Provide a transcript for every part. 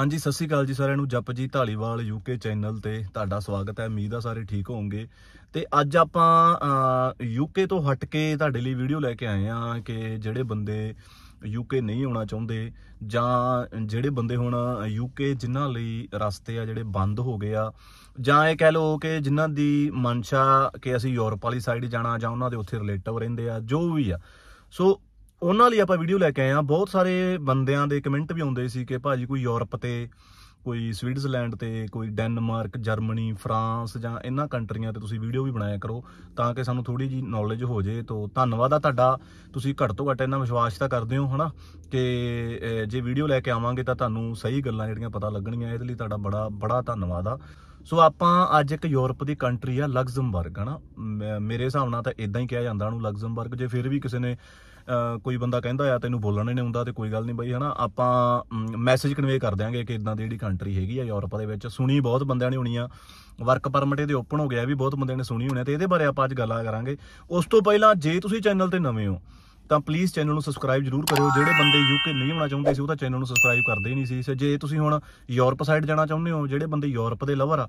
ਹਾਂਜੀ ਸਤਿ ਸ਼੍ਰੀ ਅਕਾਲ ਜੀ ਸਾਰਿਆਂ ਨੂੰ ਜਪਜੀ ਢਾਲੀਵਾਲ ਯੂਕੇ ਚੈਨਲ ਤੇ ਤੁਹਾਡਾ ਸਵਾਗਤ ਹੈ ਉਮੀਦ ਆ ਸਾਰੇ ਠੀਕ ਹੋਵੋਗੇ ਤੇ ਅੱਜ ਆਪਾਂ ਯੂਕੇ ਤੋਂ ਹਟ ਕੇ ਤੁਹਾਡੇ ਲਈ ਵੀਡੀਓ ਲੈ ਕੇ ਆਏ ਆ ਕਿ ਜਿਹੜੇ ਬੰਦੇ ਯੂਕੇ ਨਹੀਂ ਆਉਣਾ ਚਾਹੁੰਦੇ ਜਾਂ ਜਿਹੜੇ ਬੰਦੇ ਹੁਣ ਯੂਕੇ ਜਿਨ੍ਹਾਂ ਲਈ ਰਸਤੇ ਆ ਜਿਹੜੇ ਬੰਦ ਹੋ ਗਏ ਆ ਜਾਂ ਇਹ ਕਹਿ ਲਓ ਕਿ ਜਿਨ੍ਹਾਂ ਦੀ ਮਨਸ਼ਾ ਕਿ ਅਸੀਂ ਯੂਰਪ ਵਾਲੀ ਸਾਈਡ ਜਾਣਾ ਜਾਂ ਉਹਨਾਂ ਦੇ ਉੱਥੇ ਰਿਲੇਟਿਵ ਰਹਿੰਦੇ ਆ ਜੋ ਵੀ ਆ ਸੋ ਉਹਨਾਂ ਲਈ ਆਪਾਂ ਵੀਡੀਓ ਲੈ ਕੇ ਆਏ ਆ ਬਹੁਤ ਸਾਰੇ ਬੰਦਿਆਂ ਦੇ ਕਮੈਂਟ ਵੀ ਆਉਂਦੇ ਸੀ ਕਿ ਭਾਜੀ ਕੋਈ ਯੂਰਪ ਤੇ ਕੋਈ ਸਵਿਟਜ਼ਰਲੈਂਡ ਤੇ ਕੋਈ ਡੈਨਮਾਰਕ ਜਰਮਨੀ ਫਰਾਂਸ ਜਾਂ ਇਹਨਾਂ ਕੰਟਰੀਆਂ ਤੇ ਤੁਸੀਂ ਵੀਡੀਓ ਵੀ ਬਣਾਇਆ ਕਰੋ ਤਾਂ ਕਿ ਸਾਨੂੰ ਥੋੜੀ ਜੀ ਨੌਲੇਜ ਹੋ ਜੇ ਤੋਂ ਧੰਨਵਾਦ ਆ ਤੁਹਾਡਾ ਤੁਸੀਂ ਘੱਟ ਤੋਂ ਘੱਟ ਇਹਨਾਂ ਵਿਸ਼ਵਾਸ ਤਾਂ ਕਰਦੇ ਹੋ ਹਨਾ ਕਿ ਜੇ ਵੀਡੀਓ ਲੈ ਕੇ ਆਵਾਂਗੇ ਤਾਂ ਤੁਹਾਨੂੰ ਸਹੀ ਗੱਲਾਂ ਜਿਹੜੀਆਂ ਪਤਾ ਲੱਗਣੀਆਂ ਇਹਦੇ ਲਈ ਤੁਹਾਡਾ ਬੜਾ ਬੜਾ ਧੰਨਵਾਦ ਆ ਸੋ ਆਪਾਂ ਅੱਜ ਇੱਕ ਯੂਰਪ ਦੀ ਕੰਟਰੀ ਆ ਲਗਜ਼ਮਬਰਗ ਹਨਾ ਮੇਰੇ ਹਿਸਾਬ ਨਾਲ ਤਾਂ ਇਦਾਂ ਹੀ ਕਿਹਾ ਜਾਂਦਾ ਉਹਨੂੰ ਲਗਜ਼ਮਬਰਗ ਜੇ ਫਿਰ ਵੀ ਕਿਸੇ ਨੇ ਕੋਈ ਬੰਦਾ ਕਹਿੰਦਾ ਆ ਤੈਨੂੰ ਬੋਲਣ ਨਹੀਂ ਆਉਂਦਾ ਤੇ ਕੋਈ ਗੱਲ ਨਹੀਂ ਬਈ ਹਨਾ ਆਪਾਂ ਮੈਸੇਜ ਕਨਵੇ ਕਰ ਦਿਆਂਗੇ ਕਿ ਇਦਾਂ ਦੀ ਜਿਹੜੀ ਕੰਟਰੀ ਹੈਗੀ ਆ ਯੂਰਪ ਦੇ ਵਿੱਚ ਸੁਣੀ ਬਹੁਤ ਬੰਦਿਆਂ ਨੇ ਹੋਣੀ ਆ ਵਰਕ ਪਰਮਿਟ ਇਹਦੇ ਓਪਨ ਹੋ ਗਿਆ ਵੀ ਬਹੁਤ ਬੰਦਿਆਂ ਨੇ ਸੁਣੀ ਹੋਣੀ ਤੇ ਇਹਦੇ ਬਾਰੇ ਆਪਾਂ ਅੱਜ ਗੱਲਾਂ ਕਰਾਂਗੇ ਉਸ ਤੋਂ ਪਹਿਲਾਂ ਜੇ ਤੁਸੀਂ ਚੈਨਲ ਤੇ ਨਵੇਂ ਹੋ ਤਾਂ ਪਲੀਜ਼ ਚੈਨਲ ਨੂੰ ਸਬਸਕ੍ਰਾਈਬ ਜਰੂਰ ਕਰਿਓ ਜਿਹੜੇ ਬੰਦੇ ਯੂਕੇ ਨਹੀਂ ਹੋਣਾ ਚਾਹੁੰਦੇ ਸੀ ਉਹ ਤਾਂ ਚੈਨਲ ਨੂੰ ਸਬਸਕ੍ਰਾਈਬ ਕਰਦੇ ਨਹੀਂ ਸੀ ਸੋ ਜੇ ਤੁਸੀਂ ਹੁਣ ਯੂਰਪ ਸਾਈਡ ਜਾਣਾ ਚਾਹੁੰਦੇ ਹੋ ਜਿਹੜੇ ਬੰਦੇ ਯੂਰਪ ਦੇ ਲਵਰ ਆ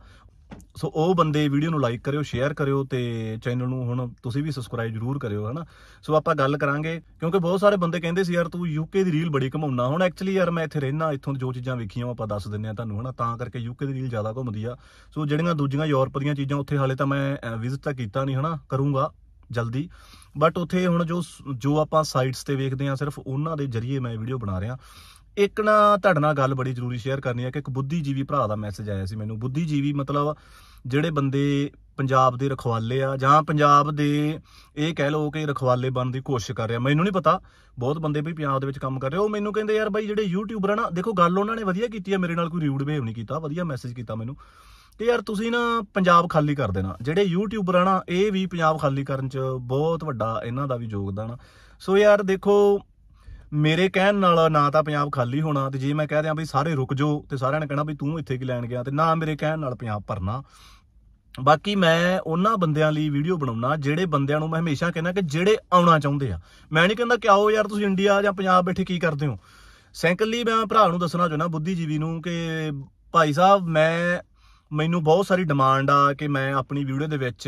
ਸੋ ਉਹ ਬੰਦੇ ਵੀਡੀਓ ਨੂੰ ਲਾਈਕ ਕਰਿਓ ਸ਼ੇਅਰ ਕਰਿਓ ਤੇ ਚੈਨਲ ਨੂੰ ਹੁਣ ਤੁਸੀਂ ਵੀ ਸਬਸਕ੍ਰਾਈਬ ਜਰੂਰ ਕਰਿਓ ਹਨਾ ਸੋ ਆਪਾਂ ਗੱਲ ਕਰਾਂਗੇ ਕਿਉਂਕਿ ਬਹੁਤ ਸਾਰੇ ਬੰਦੇ ਕਹਿੰਦੇ ਸੀ ਯਾਰ ਤੂੰ ਯੂਕੇ ਦੀ ਰੀਲ ਬੜੀ ਘਮਾਉਣਾ ਹੁਣ ਐਕਚੁਅਲੀ ਯਾਰ ਮੈਂ ਇੱਥੇ ਰਹਿਣਾ ਇੱਥੋਂ ਜੋ ਚੀਜ਼ਾਂ ਵੇਖੀਆਂ ਆਪਾਂ ਦੱਸ ਦਿੰਨੇ ਆ ਤੁਹਾਨੂੰ ਹਨਾ ਤਾਂ ਕਰਕੇ ਯੂਕੇ ਦੀ ਰੀਲ ਜ਼ਿਆਦਾ ਘੁੰਮਦੀ ਆ ਸੋ ਜਿਹੜੀਆਂ ਦੂਜੀਆਂ ਯੂਰਪ ਦੀਆਂ ਚੀਜ਼ਾਂ ਉੱਥੇ ਹਾਲੇ ਤਾਂ ਮੈਂ ਵਿਜ਼ਿਟ ਤਾਂ ਕੀਤਾ ਨਹੀਂ ਹਨਾ ਕਰੂੰਗਾ ਜਲਦੀ ਬਟ ਉਥੇ ਹੁਣ ਜੋ ਜੋ ਆਪਾਂ ਸਾਈਟਸ ਤੇ ਵੇਖਦੇ ਆ ਸਿਰਫ ਉਹਨਾਂ ਦੇ ਜ਼ਰੀਏ ਮੈਂ ਵੀਡੀਓ ਬਣਾ ਰਿਹਾ ਇੱਕ ਨਾ ਤੁਹਾਡੇ ਨਾਲ ਗੱਲ ਬੜੀ ਜ਼ਰੂਰੀ ਸ਼ੇਅਰ ਕਰਨੀ ਹੈ ਕਿ ਇੱਕ ਬੁੱਧੀਜੀਵੀ ਭਰਾ ਦਾ ਮੈਸੇਜ ਆਇਆ ਸੀ ਮੈਨੂੰ ਬੁੱਧੀਜੀਵੀ ਮਤਲਬ ਜਿਹੜੇ ਬੰਦੇ ਪੰਜਾਬ ਦੇ ਰਖਵਾਲੇ ਆ ਜਾਂ ਪੰਜਾਬ ਦੇ ਇਹ ਕਹਿ ਲੋ ਕਿ ਰਖਵਾਲੇ ਬਣਨ ਦੀ ਕੋਸ਼ਿਸ਼ ਕਰ ਰਿਹਾ ਮੈਨੂੰ ਨਹੀਂ ਪਤਾ ਬਹੁਤ ਬੰਦੇ ਵੀ ਪੰਜਾਬ ਦੇ ਵਿੱਚ ਕੰਮ ਕਰ ਰਹੇ ਉਹ ਮੈਨੂੰ ਕਹਿੰਦੇ ਯਾਰ ਬਾਈ ਜਿਹੜੇ ਯੂਟਿਊਬਰ ਆ ਨਾ ਦੇਖੋ ਗੱਲ ਉਹਨਾਂ ਨੇ ਵਧੀਆ ਕੀਤੀ ਆ ਮੇਰੇ ਨਾਲ ਕੋਈ ਰਿਊਡ ਬਿਹੇਵ ਨਹੀਂ ਕੀਤਾ ਵਧੀਆ ਮੈਸੇਜ ਕੀਤਾ ਮੈਨੂੰ ਕਿ ਯਾਰ ਤੁਸੀਂ ਨਾ ਪੰਜਾਬ ਖਾਲੀ ਕਰ ਦੇਣਾ ਜਿਹੜੇ ਯੂਟਿਊਬਰ ਆ ਨਾ ਇਹ ਵੀ ਪੰਜਾਬ ਖਾਲੀ ਕਰਨ 'ਚ ਬਹੁਤ ਵੱਡਾ ਇਹਨਾਂ ਦਾ ਵੀ ਯੋਗਦਾਨ ਸੋ ਯਾਰ ਦੇਖੋ ਮੇਰੇ ਕਹਿਣ ਨਾਲ ਨਾ ਤਾਂ ਪੰਜਾਬ ਖਾਲੀ ਹੋਣਾ ਤੇ ਜੇ ਮੈਂ ਕਹਿ ਦਿਆਂ ਵੀ ਸਾਰੇ ਰੁਕ ਜਾਓ ਤੇ ਸਾਰਿਆਂ ਨੇ ਕਹਿਣਾ ਵੀ ਤੂੰ ਇੱਥੇ ਕੀ ਲੈਣ ਗਿਆ ਤੇ ਨਾ ਮੇਰੇ ਕਹਿਣ ਨਾਲ ਪੰਜਾਬ ਭਰਨਾ ਬਾਕੀ ਮੈਂ ਉਹਨਾਂ ਬੰਦਿਆਂ ਲਈ ਵੀਡੀਓ ਬਣਾਉਣਾ ਜਿਹੜੇ ਬੰਦਿਆਂ ਨੂੰ ਮੈਂ ਹਮੇਸ਼ਾ ਕਹਿੰਦਾ ਕਿ ਜਿਹੜੇ ਆਉਣਾ ਚਾਹੁੰਦੇ ਆ ਮੈਂ ਨਹੀਂ ਕਹਿੰਦਾ ਕਿ ਆਓ ਯਾਰ ਤੁਸੀਂ ਇੰਡੀਆ ਜਾਂ ਪੰਜਾਬ ਬੈਠੇ ਕੀ ਕਰਦੇ ਹੋ ਸੈਂਕਲੀ ਮੈਂ ਭਰਾ ਨੂੰ ਦੱਸਣਾ ਚਾਹੁੰਦਾ ਬੁੱਧੀਜੀਵੀ ਨੂੰ ਕਿ ਭਾਈ ਸਾਹਿਬ ਮੈਂ ਮੈਨੂੰ ਬਹੁਤ ਸਾਰੀ ਡਿਮਾਂਡ ਆ ਕਿ ਮੈਂ ਆਪਣੀ ਵੀਡੀਓ ਦੇ ਵਿੱਚ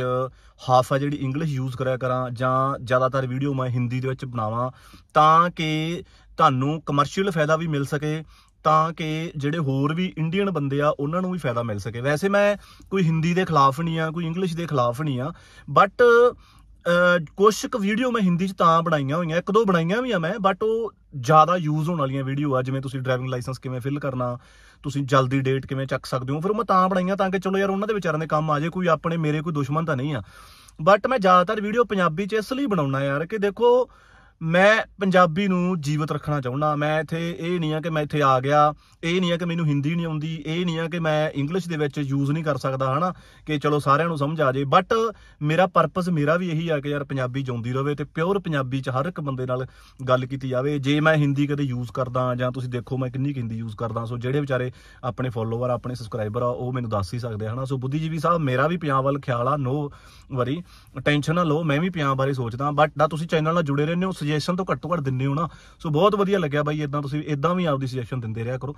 ਹਾਫ ਆ ਜਿਹੜੀ ਇੰਗਲਿਸ਼ ਯੂਜ਼ ਕਰਿਆ ਕਰਾਂ ਜਾਂ ਜ਼ਿਆਦਾਤਰ ਵੀਡੀਓ ਮੈਂ ਹਿੰਦੀ ਦੇ ਵਿੱਚ ਬਣਾਵਾਂ ਤਾਂ ਕਿ ਤੁਹਾਨੂੰ ਕਮਰਸ਼ੀਅਲ ਫਾਇਦਾ ਵੀ ਮਿਲ ਸਕੇ ਤਾਂ ਕਿ ਜਿਹੜੇ ਹੋਰ ਵੀ ਇੰਡੀਅਨ ਬੰਦੇ ਆ ਉਹਨਾਂ ਨੂੰ ਵੀ ਫਾਇਦਾ ਮਿਲ ਸਕੇ ਵੈਸੇ ਮੈਂ ਕੋਈ ਹਿੰਦੀ ਦੇ ਖਿਲਾਫ ਨਹੀਂ ਆ ਕੋਈ ਇੰਗਲਿਸ਼ ਦੇ ਖਿਲਾਫ ਨਹੀਂ ਆ ਬਟ ਕੁਝ ਕੁ ਵੀਡੀਓ ਮੈਂ ਹਿੰਦੀ ਚ ਤਾਂ ਬਣਾਈਆਂ ਹੋਈਆਂ ਇੱਕ ਦੋ ਬਣਾਈਆਂ ਵੀ ਆ ਮੈਂ ਬਟ ਉਹ ਜ਼ਿਆਦਾ ਯੂਜ਼ ਹੋਣ ਵਾਲੀਆਂ ਵੀਡੀਓ ਆ ਜਿਵੇਂ ਤੁਸੀਂ ਡਰਾਈਵਿੰਗ ਲਾਇਸੈਂਸ ਕਿਵੇਂ ਫਿਲ ਕਰਨਾ ਤੁਸੀਂ ਜਲਦੀ ਡੇਟ ਕਿਵੇਂ ਚੱਕ ਸਕਦੇ ਹੋ ਫਿਰ ਮੈਂ ਤਾਂ ਬਣਾਈਆਂ ਤਾਂ ਕਿ ਚਲੋ ਯਾਰ ਉਹਨਾਂ ਦੇ ਵਿਚਾਰਾਂ ਦੇ ਕੰਮ ਆ ਜੇ ਕੋਈ ਆਪਣੇ ਮੇਰੇ ਕੋਈ ਦੁਸ਼ਮਣ ਤਾਂ ਨਹੀਂ ਆ ਬਟ ਮੈਂ ਜ਼ਿਆਦਾਤਰ ਵੀਡੀਓ ਪੰਜਾਬੀ ਚ ਇਸ ਲਈ ਬਣਾਉਣਾ ਯਾਰ ਕਿ ਦੇਖੋ ਮੈਂ ਪੰਜਾਬੀ ਨੂੰ ਜੀਵਤ ਰੱਖਣਾ ਚਾਹੁੰਦਾ ਮੈਂ ਇੱਥੇ ਇਹ ਨਹੀਂ ਆ ਕਿ ਮੈਂ ਇੱਥੇ ਆ ਗਿਆ ਇਹ ਨਹੀਂ ਆ ਕਿ ਮੈਨੂੰ ਹਿੰਦੀ ਨਹੀਂ ਆਉਂਦੀ ਇਹ ਨਹੀਂ ਆ ਕਿ ਮੈਂ ਇੰਗਲਿਸ਼ ਦੇ ਵਿੱਚ ਯੂਜ਼ ਨਹੀਂ ਕਰ ਸਕਦਾ ਹਨਾ ਕਿ ਚਲੋ ਸਾਰਿਆਂ ਨੂੰ ਸਮਝ ਆ ਜੇ ਬਟ ਮੇਰਾ ਪਰਪਸ ਮੇਰਾ ਵੀ ਇਹੀ ਆ ਕਿ ਯਾਰ ਪੰਜਾਬੀ ਜਉਂਦੀ ਰਵੇ ਤੇ ਪਿਓਰ ਪੰਜਾਬੀ ਚ ਹਰ ਇੱਕ ਬੰਦੇ ਨਾਲ ਗੱਲ ਕੀਤੀ ਜਾਵੇ ਜੇ ਮੈਂ ਹਿੰਦੀ ਕਦੇ ਯੂਜ਼ ਕਰਦਾ ਜਾਂ ਤੁਸੀਂ ਦੇਖੋ ਮੈਂ ਕਿੰਨੀ ਹਿੰਦੀ ਯੂਜ਼ ਕਰਦਾ ਸੋ ਜਿਹੜੇ ਵਿਚਾਰੇ ਆਪਣੇ ਫੋਲੋਅਰ ਆਪਣੇ ਸਬਸਕ੍ਰਾਈਬਰ ਆ ਉਹ ਮੈਨੂੰ ਦੱਸ ਹੀ ਸਕਦੇ ਹਨਾ ਸੋ ਬੁੱਧੀਜੀਵੀ ਸਾਹਿਬ ਮੇਰਾ ਵੀ ਪੰਜਾਬ ਵੱਲ ਖਿਆਲ ਆ ਨੋ ਵਰੀ ਟੈਨਸ਼ਨ ਨਾ ਲਓ ਮੈਂ ਵੀ ਪੰਜਾਬ ਬਾਰੇ ਸੋਚਦਾ ਬਟ ਦਾ ਤੁਸੀਂ ਚੈਨਲ ਨਾਲ ਜੁੜੇ ਰਹਿੰਦੇ ਹੋ ਸੁਜੈਸ਼ਨ ਤੋਂ ਘੱਟੋ ਘੱਟ ਦਿੰਨੇ ਹੋ ਨਾ ਸੋ ਬਹੁਤ ਵਧੀਆ ਲੱਗਿਆ ਬਾਈ ਇਦਾਂ ਤੁਸੀਂ ਇਦਾਂ ਵੀ ਆਪਦੀ ਸੁਜੈਸ਼ਨ ਦਿੰਦੇ ਰਿਹਾ ਕਰੋ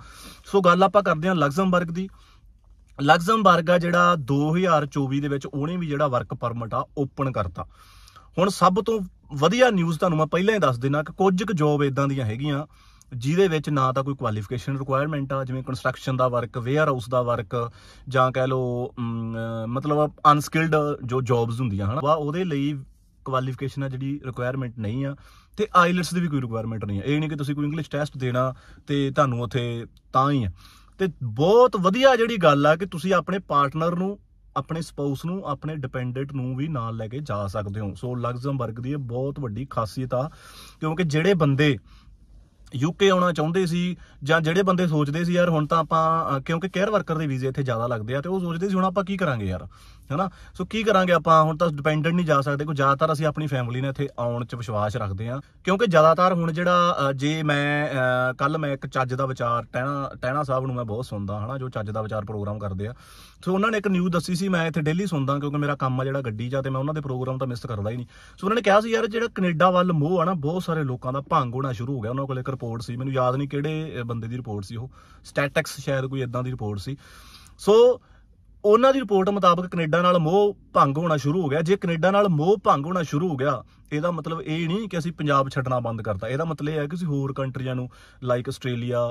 ਸੋ ਗੱਲ ਆਪਾਂ ਕਰਦੇ ਹਾਂ ਲਗਜ਼ਮਬਰਗ ਦੀ ਲਗਜ਼ਮਬਰਗ ਆ ਜਿਹੜਾ 2024 ਦੇ ਵਿੱਚ ਉਹਨੇ ਵੀ ਜਿਹੜਾ ਵਰਕ ਪਰਮਿਟ ਆ ਓਪਨ ਕਰਤਾ ਹੁਣ ਸਭ ਤੋਂ ਵਧੀਆ ਨਿਊਜ਼ ਤੁਹਾਨੂੰ ਮੈਂ ਪਹਿਲਾਂ ਹੀ ਦੱਸ ਦੇਣਾ ਕਿ ਕੁਝ ਕੁ ਜੌਬ ਇਦਾਂ ਦੀਆਂ ਹੈਗੀਆਂ ਜਿਹਦੇ ਵਿੱਚ ਨਾ ਤਾਂ ਕੋਈ ਕੁਆਲੀਫਿਕੇਸ਼ਨ ਰਿਕੁਆਇਰਮੈਂਟ ਆ ਜਿਵੇਂ ਕੰਸਟਰਕਸ਼ਨ ਦਾ ਵਰਕ ਵੇਅਰ ਹਾਊਸ ਦਾ ਵਰਕ ਜਾਂ ਕਹਿ ਲਓ ਮਤਲਬ ਅਨਸਕਿਲਡ ਜੋ ਜੌਬਸ ਹੁੰਦੀਆਂ ਹਨ ਉਹਦੇ ਲਈ ਕੁਆਲੀਫਿਕੇਸ਼ਨ ਆ ਜਿਹੜੀ ਰਿਕੁਆਇਰਮੈਂਟ ਨਹੀਂ ਆ ਤੇ ਆਈਲਟਸ ਦੀ ਵੀ ਕੋਈ ਰਿਕੁਆਇਰਮੈਂਟ ਨਹੀਂ ਹੈ ਇਹ ਨਹੀਂ ਕਿ ਤੁਸੀਂ ਕੋਈ ਇੰਗਲਿਸ਼ ਟੈਸਟ ਦੇਣਾ ਤੇ ਤੁਹਾਨੂੰ ਉੱਥੇ ਤਾਂ ਹੀ ਹੈ ਤੇ ਬਹੁਤ ਵਧੀਆ ਜਿਹੜੀ ਗੱਲ ਆ ਕਿ ਤੁਸੀਂ ਆਪਣੇ ਪਾਰਟਨਰ ਨੂੰ ਆਪਣੇ ਸਪਾਊਸ ਨੂੰ ਆਪਣੇ ਡਿਪੈਂਡੈਂਟ ਨੂੰ ਵੀ ਨਾਲ ਲੈ ਕੇ ਜਾ ਸਕਦੇ ਹੋ ਸੋ ਲਗਜ਼ਮਬਰਗ ਦੀ ਇਹ ਬਹੁਤ ਵੱਡੀ ਖਾਸੀਅਤ ਆ ਕਿਉਂਕਿ ਜਿਹੜੇ ਬੰਦੇ ਯੂਕੇ ਆਉਣਾ ਚਾਹੁੰਦੇ ਸੀ ਜਾਂ ਜਿਹੜੇ ਬੰਦੇ ਸੋਚਦੇ ਸੀ ਯਾਰ ਹੁਣ ਤਾਂ ਆਪਾਂ ਕਿਉਂਕਿ ਕੇਅਰ ਵਰਕਰ ਦੇ ਵੀਜ਼ੇ ਇੱਥੇ ਜ਼ਿਆਦਾ ਲੱਗਦੇ ਆ ਤੇ ਉਹ ਸੋਚਦੇ ਸੀ ਹੁਣ ਆਪਾਂ ਕੀ ਕਰਾਂਗੇ ਯਾਰ ਹੈਨਾ ਸੋ ਕੀ ਕਰਾਂਗੇ ਆਪਾਂ ਹੁਣ ਤਾਂ ਡਿਪੈਂਡੈਂਟ ਨਹੀਂ ਜਾ ਸਕਦੇ ਕੋਈ ਜ਼ਿਆਦਾਤਰ ਅਸੀਂ ਆਪਣੀ ਫੈਮਿਲੀ ਨੇ ਇੱਥੇ ਆਉਣ 'ਚ ਵਿਸ਼ਵਾਸ ਰੱਖਦੇ ਆ ਕਿਉਂਕਿ ਜ਼ਿਆਦਾਤਰ ਹੁਣ ਜਿਹੜਾ ਜੇ ਮੈਂ ਕੱਲ ਮੈਂ ਇੱਕ ਚੱਜ ਦਾ ਵਿਚਾਰ ਟਹਿਣਾ ਟਹਿਣਾ ਸਾਹਿਬ ਨੂੰ ਮੈਂ ਬਹੁਤ ਸੁਣਦਾ ਹਣਾ ਜੋ ਚੱਜ ਦਾ ਵਿਚਾਰ ਪ੍ਰੋਗਰਾਮ ਕਰਦੇ ਆ ਸੋ ਉਹਨਾਂ ਨੇ ਇੱਕ ਨਿਊਜ਼ ਦੱਸੀ ਸੀ ਮੈਂ ਇੱਥੇ ਡੇਲੀ ਸੁਣਦਾ ਕਿਉਂਕਿ ਮੇਰਾ ਕੰਮ ਆ ਜਿਹੜਾ ਗੱਡੀ 'ਚ ਤੇ ਮੈਂ ਉਹਨਾਂ ਦੇ ਪ੍ਰੋਗਰਾਮ ਤਾਂ ਮਿਸ ਕਰਦਾ ਹੀ ਨਹੀਂ ਸੋ ਉਹਨਾਂ ਨੇ ਕਿਹਾ ਸੀ ਯਾਰ ਜਿਹੜਾ ਕੈਨੇਡਾ ਵੱਲ ਮੋਹ ਆ ਨਾ ਬਹੁਤ ਸਾਰੇ ਲੋਕਾਂ ਦਾ ਭੰਗ ਹੋਣਾ ਸ਼ੁਰੂ ਹੋ ਗਿਆ ਉਹਨਾਂ ਕੋਲ ਇੱਕ ਰਿਪੋਰਟ ਸੀ ਮੈਨੂੰ ਯਾਦ ਨਹੀਂ ਕਿਹੜੇ ਬੰਦੇ ਦੀ ਰਿਪੋਰਟ ਸੀ ਉਹ ਸਟੈਟਿਕਸ ਸ਼ਾਇਦ ਕੋਈ ਇਦਾਂ ਦੀ ਰਿਪੋਰਟ ਸੀ ਸੋ ਉਹਨਾਂ ਦੀ ਰਿਪੋਰਟ ਮੁਤਾਬਕ ਕੈਨੇਡਾ ਨਾਲ ਮੋਹ ਭੰਗ ਹੋਣਾ ਸ਼ੁਰੂ ਹੋ ਗਿਆ ਜੇ ਕੈਨੇਡਾ ਨਾਲ ਮੋਹ ਭੰਗ ਹੋਣਾ ਸ਼ੁਰੂ ਹੋ ਗਿਆ ਇਹਦਾ ਮਤਲਬ ਇਹ ਨਹੀਂ ਕਿ ਅਸੀਂ ਪੰਜਾਬ ਛੱਡਣਾ ਬੰਦ ਕਰਤਾ ਇਹਦਾ ਮਤਲਬ ਇਹ ਹੈ ਕਿ ਅਸੀਂ ਹੋਰ ਕੰਟਰੀਆਂ ਨੂੰ like Australia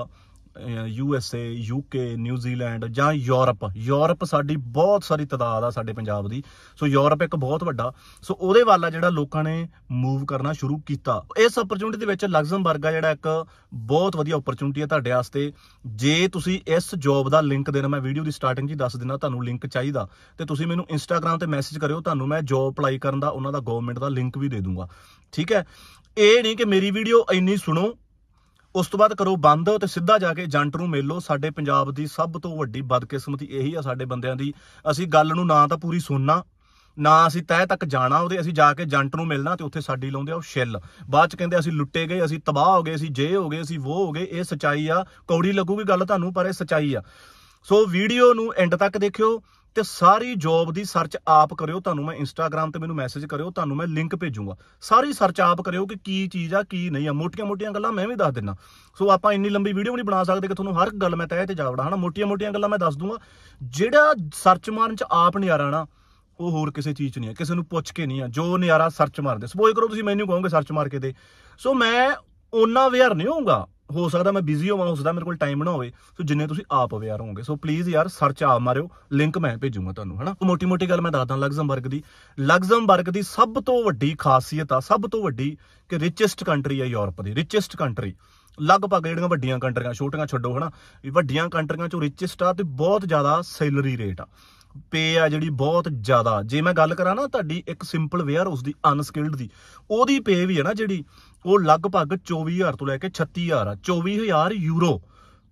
U S A U K New Zealand ਜਾਂ ਯੂਰਪ ਯੂਰਪ ਸਾਡੀ ਬਹੁਤ ਸਾਰੀ ਤਦਾਦ ਆ ਸਾਡੇ ਪੰਜਾਬ ਦੀ ਸੋ ਯੂਰਪ ਇੱਕ ਬਹੁਤ ਵੱਡਾ ਸੋ ਉਹਦੇ ਵੱਲ ਆ ਜਿਹੜਾ ਲੋਕਾਂ ਨੇ ਮੂਵ ਕਰਨਾ ਸ਼ੁਰੂ ਕੀਤਾ ਇਸ ਓਪਰਚੁਨਿਟੀ ਦੇ ਵਿੱਚ ਲਗਜ਼ਮਬਰਗ ਆ ਜਿਹੜਾ ਇੱਕ ਬਹੁਤ ਵਧੀਆ ਓਪਰਚੁਨਿਟੀ ਆ ਤੁਹਾਡੇ ਵਾਸਤੇ ਜੇ ਤੁਸੀਂ ਇਸ ਜੌਬ ਦਾ ਲਿੰਕ ਦੇਣਾ ਮੈਂ ਵੀਡੀਓ ਦੀ ਸਟਾਰਟਿੰਗ 'ਚ ਦੱਸ ਦਿੰਦਾ ਤੁਹਾਨੂੰ ਲਿੰਕ ਚਾਹੀਦਾ ਤੇ ਤੁਸੀਂ ਮੈਨੂੰ ਇੰਸਟਾਗ੍ਰam ਤੇ ਮੈਸੇਜ ਕਰਿਓ ਤੁਹਾਨੂੰ ਮੈਂ ਜੌਬ ਅਪਲਾਈ ਕਰਨ ਦਾ ਉਹਨਾਂ ਦਾ ਗਵਰਨਮੈਂਟ ਦਾ ਲਿੰਕ ਵੀ ਦੇ ਦੂੰਗਾ ਠੀਕ ਹੈ ਇਹ ਨਹੀਂ ਕਿ ਮੇਰੀ ਵੀਡੀਓ ਇੰਨੀ ਸੁਣੋ ਉਸ ਤੋਂ ਬਾਅਦ ਕਰੋ ਬੰਦ ਤੇ ਸਿੱਧਾ ਜਾ ਕੇ ਜੰਟ ਨੂੰ ਮਿਲੋ ਸਾਡੇ ਪੰਜਾਬ ਦੀ ਸਭ ਤੋਂ ਵੱਡੀ ਬਦਕਿਸਮਤੀ ਇਹੀ ਆ ਸਾਡੇ ਬੰਦਿਆਂ ਦੀ ਅਸੀਂ ਗੱਲ ਨੂੰ ਨਾ ਤਾਂ ਪੂਰੀ ਸੁਣਨਾ ਨਾ ਅਸੀਂ ਤੈ ਤੱਕ ਜਾਣਾ ਉਹਦੇ ਅਸੀਂ ਜਾ ਕੇ ਜੰਟ ਨੂੰ ਮਿਲਣਾ ਤੇ ਉੱਥੇ ਸਾਡੀ ਲਾਉਂਦੇ ਆ ਉਹ ਛਿੱਲ ਬਾਅਦ ਚ ਕਹਿੰਦੇ ਅਸੀਂ ਲੁੱਟੇ ਗਏ ਅਸੀਂ ਤਬਾਹ ਹੋ ਗਏ ਅਸੀਂ ਜੇ ਹੋ ਗਏ ਅਸੀਂ ਵੋ ਹੋ ਗਏ ਇਹ ਸਚਾਈ ਆ ਕੌੜੀ ਲੱਗੂਗੀ ਗੱਲ ਤੁਹਾਨੂੰ ਪਰ ਇਹ ਸਚਾਈ ਆ ਸੋ ਵੀਡੀਓ ਨੂੰ ਐਂਡ ਤੱਕ ਦੇਖਿਓ ਤੇ ਸਾਰੀ ਜੌਬ ਦੀ ਸਰਚ ਆਪ ਕਰਿਓ ਤੁਹਾਨੂੰ ਮੈਂ ਇੰਸਟਾਗ੍ਰam ਤੇ ਮੈਨੂੰ ਮੈਸੇਜ ਕਰਿਓ ਤੁਹਾਨੂੰ ਮੈਂ ਲਿੰਕ ਭੇਜੂਗਾ ਸਾਰੀ ਸਰਚ ਆਪ ਕਰਿਓ ਕਿ ਕੀ ਚੀਜ਼ ਆ ਕੀ ਨਹੀਂ ਆ ਮੋਟੀਆਂ-ਮੋਟੀਆਂ ਗੱਲਾਂ ਮੈਂ ਵੀ ਦੱਸ ਦਿੰਨਾ ਸੋ ਆਪਾਂ ਇੰਨੀ ਲੰਬੀ ਵੀਡੀਓ ਨਹੀਂ ਬਣਾ ਸਕਦੇ ਕਿ ਤੁਹਾਨੂੰ ਹਰ ਗੱਲ ਮੈਂ ਤੈਅ ਤੇ ਜਾਵੜਾ ਹਨਾ ਮੋਟੀਆਂ-ਮੋਟੀਆਂ ਗੱਲਾਂ ਮੈਂ ਦੱਸ ਦੂੰਗਾ ਜਿਹੜਾ ਸਰਚ ਮਾਰਨ ਚ ਆਪ ਨਿਆਰਾ ਨਾ ਉਹ ਹੋਰ ਕਿਸੇ ਚੀਜ਼ 'ਚ ਨਹੀਂ ਆ ਕਿਸੇ ਨੂੰ ਪੁੱਛ ਕੇ ਨਹੀਂ ਆ ਜੋ ਨਿਆਰਾ ਸਰਚ ਮਾਰਦੇ ਸਪੋਜ਼ ਕਰੋ ਤੁਸੀਂ ਮੈਨੂੰ ਕਹੋਗੇ ਸਰਚ ਮਾਰ ਕੇ ਦੇ ਸੋ ਮੈਂ ਉਹਨਾਂ ਵੇਅਰ ਨਹੀਂ ਹੋਊਗਾ ਹੋ ਸਕਦਾ ਮੈਂ ਬਿਜ਼ੀ ਹੋਵਾਂ ਹੋ ਸਕਦਾ ਮੇਰੇ ਕੋਲ ਟਾਈਮ ਨਾ ਹੋਵੇ ਸੋ ਜਿੰਨੇ ਤੁਸੀਂ ਆਪ ਅਵੇਅਰ ਹੋਵੋਗੇ ਸੋ ਪਲੀਜ਼ ਯਾਰ ਸਰਚ ਆ ਮਾਰਿਓ ਲਿੰਕ ਮੈਂ ਭੇਜੂਗਾ ਤੁਹਾਨੂੰ ਹਨਾ ਮੋਟੀ ਮੋਟੀ ਗੱਲ ਮੈਂ ਦੱਸਦਾ ਲਗਜ਼ਮਬਰਗ ਦੀ ਲਗਜ਼ਮਬਰਗ ਦੀ ਸਭ ਤੋਂ ਵੱਡੀ ਖਾਸੀਅਤ ਆ ਸਭ ਤੋਂ ਵੱਡੀ ਕਿ ਰਿਚੈਸਟ ਕੰਟਰੀ ਆ ਯੂਰਪ ਦੀ ਰਿਚੈਸਟ ਕੰਟਰੀ ਲਗਭਗ ਜਿਹੜੀਆਂ ਵੱਡੀਆਂ ਕੰਟਰੀਆਂ ਛੋਟੀਆਂ ਛੱਡੋ ਹਨਾ ਵੱਡੀਆਂ ਕੰਟਰੀਆਂ ਚੋਂ ਰਿਚੈਸਟ ਆ ਤੇ ਬਹੁਤ ਜ਼ਿਆਦਾ ਸੈਲਰੀ ਰੇਟ ਆ ਪੇ ਆ ਜਿਹੜੀ ਬਹੁਤ ਜ਼ਿਆਦਾ ਜੇ ਮੈਂ ਗੱਲ ਕਰਾਂ ਨਾ ਤੁਹਾਡੀ ਇੱਕ ਸਿੰਪਲ ਵੇਅਰ ਉਸ ਦੀ ਅਨਸਕਿਲਡ ਦੀ ਉਹਦੀ ਪੇ ਵੀ ਹੈ ਨਾ ਜਿਹੜੀ ਉਹ ਲਗਭਗ 24000 ਤੋਂ ਲੈ ਕੇ 36000 ਆ 24000 ਯੂਰੋ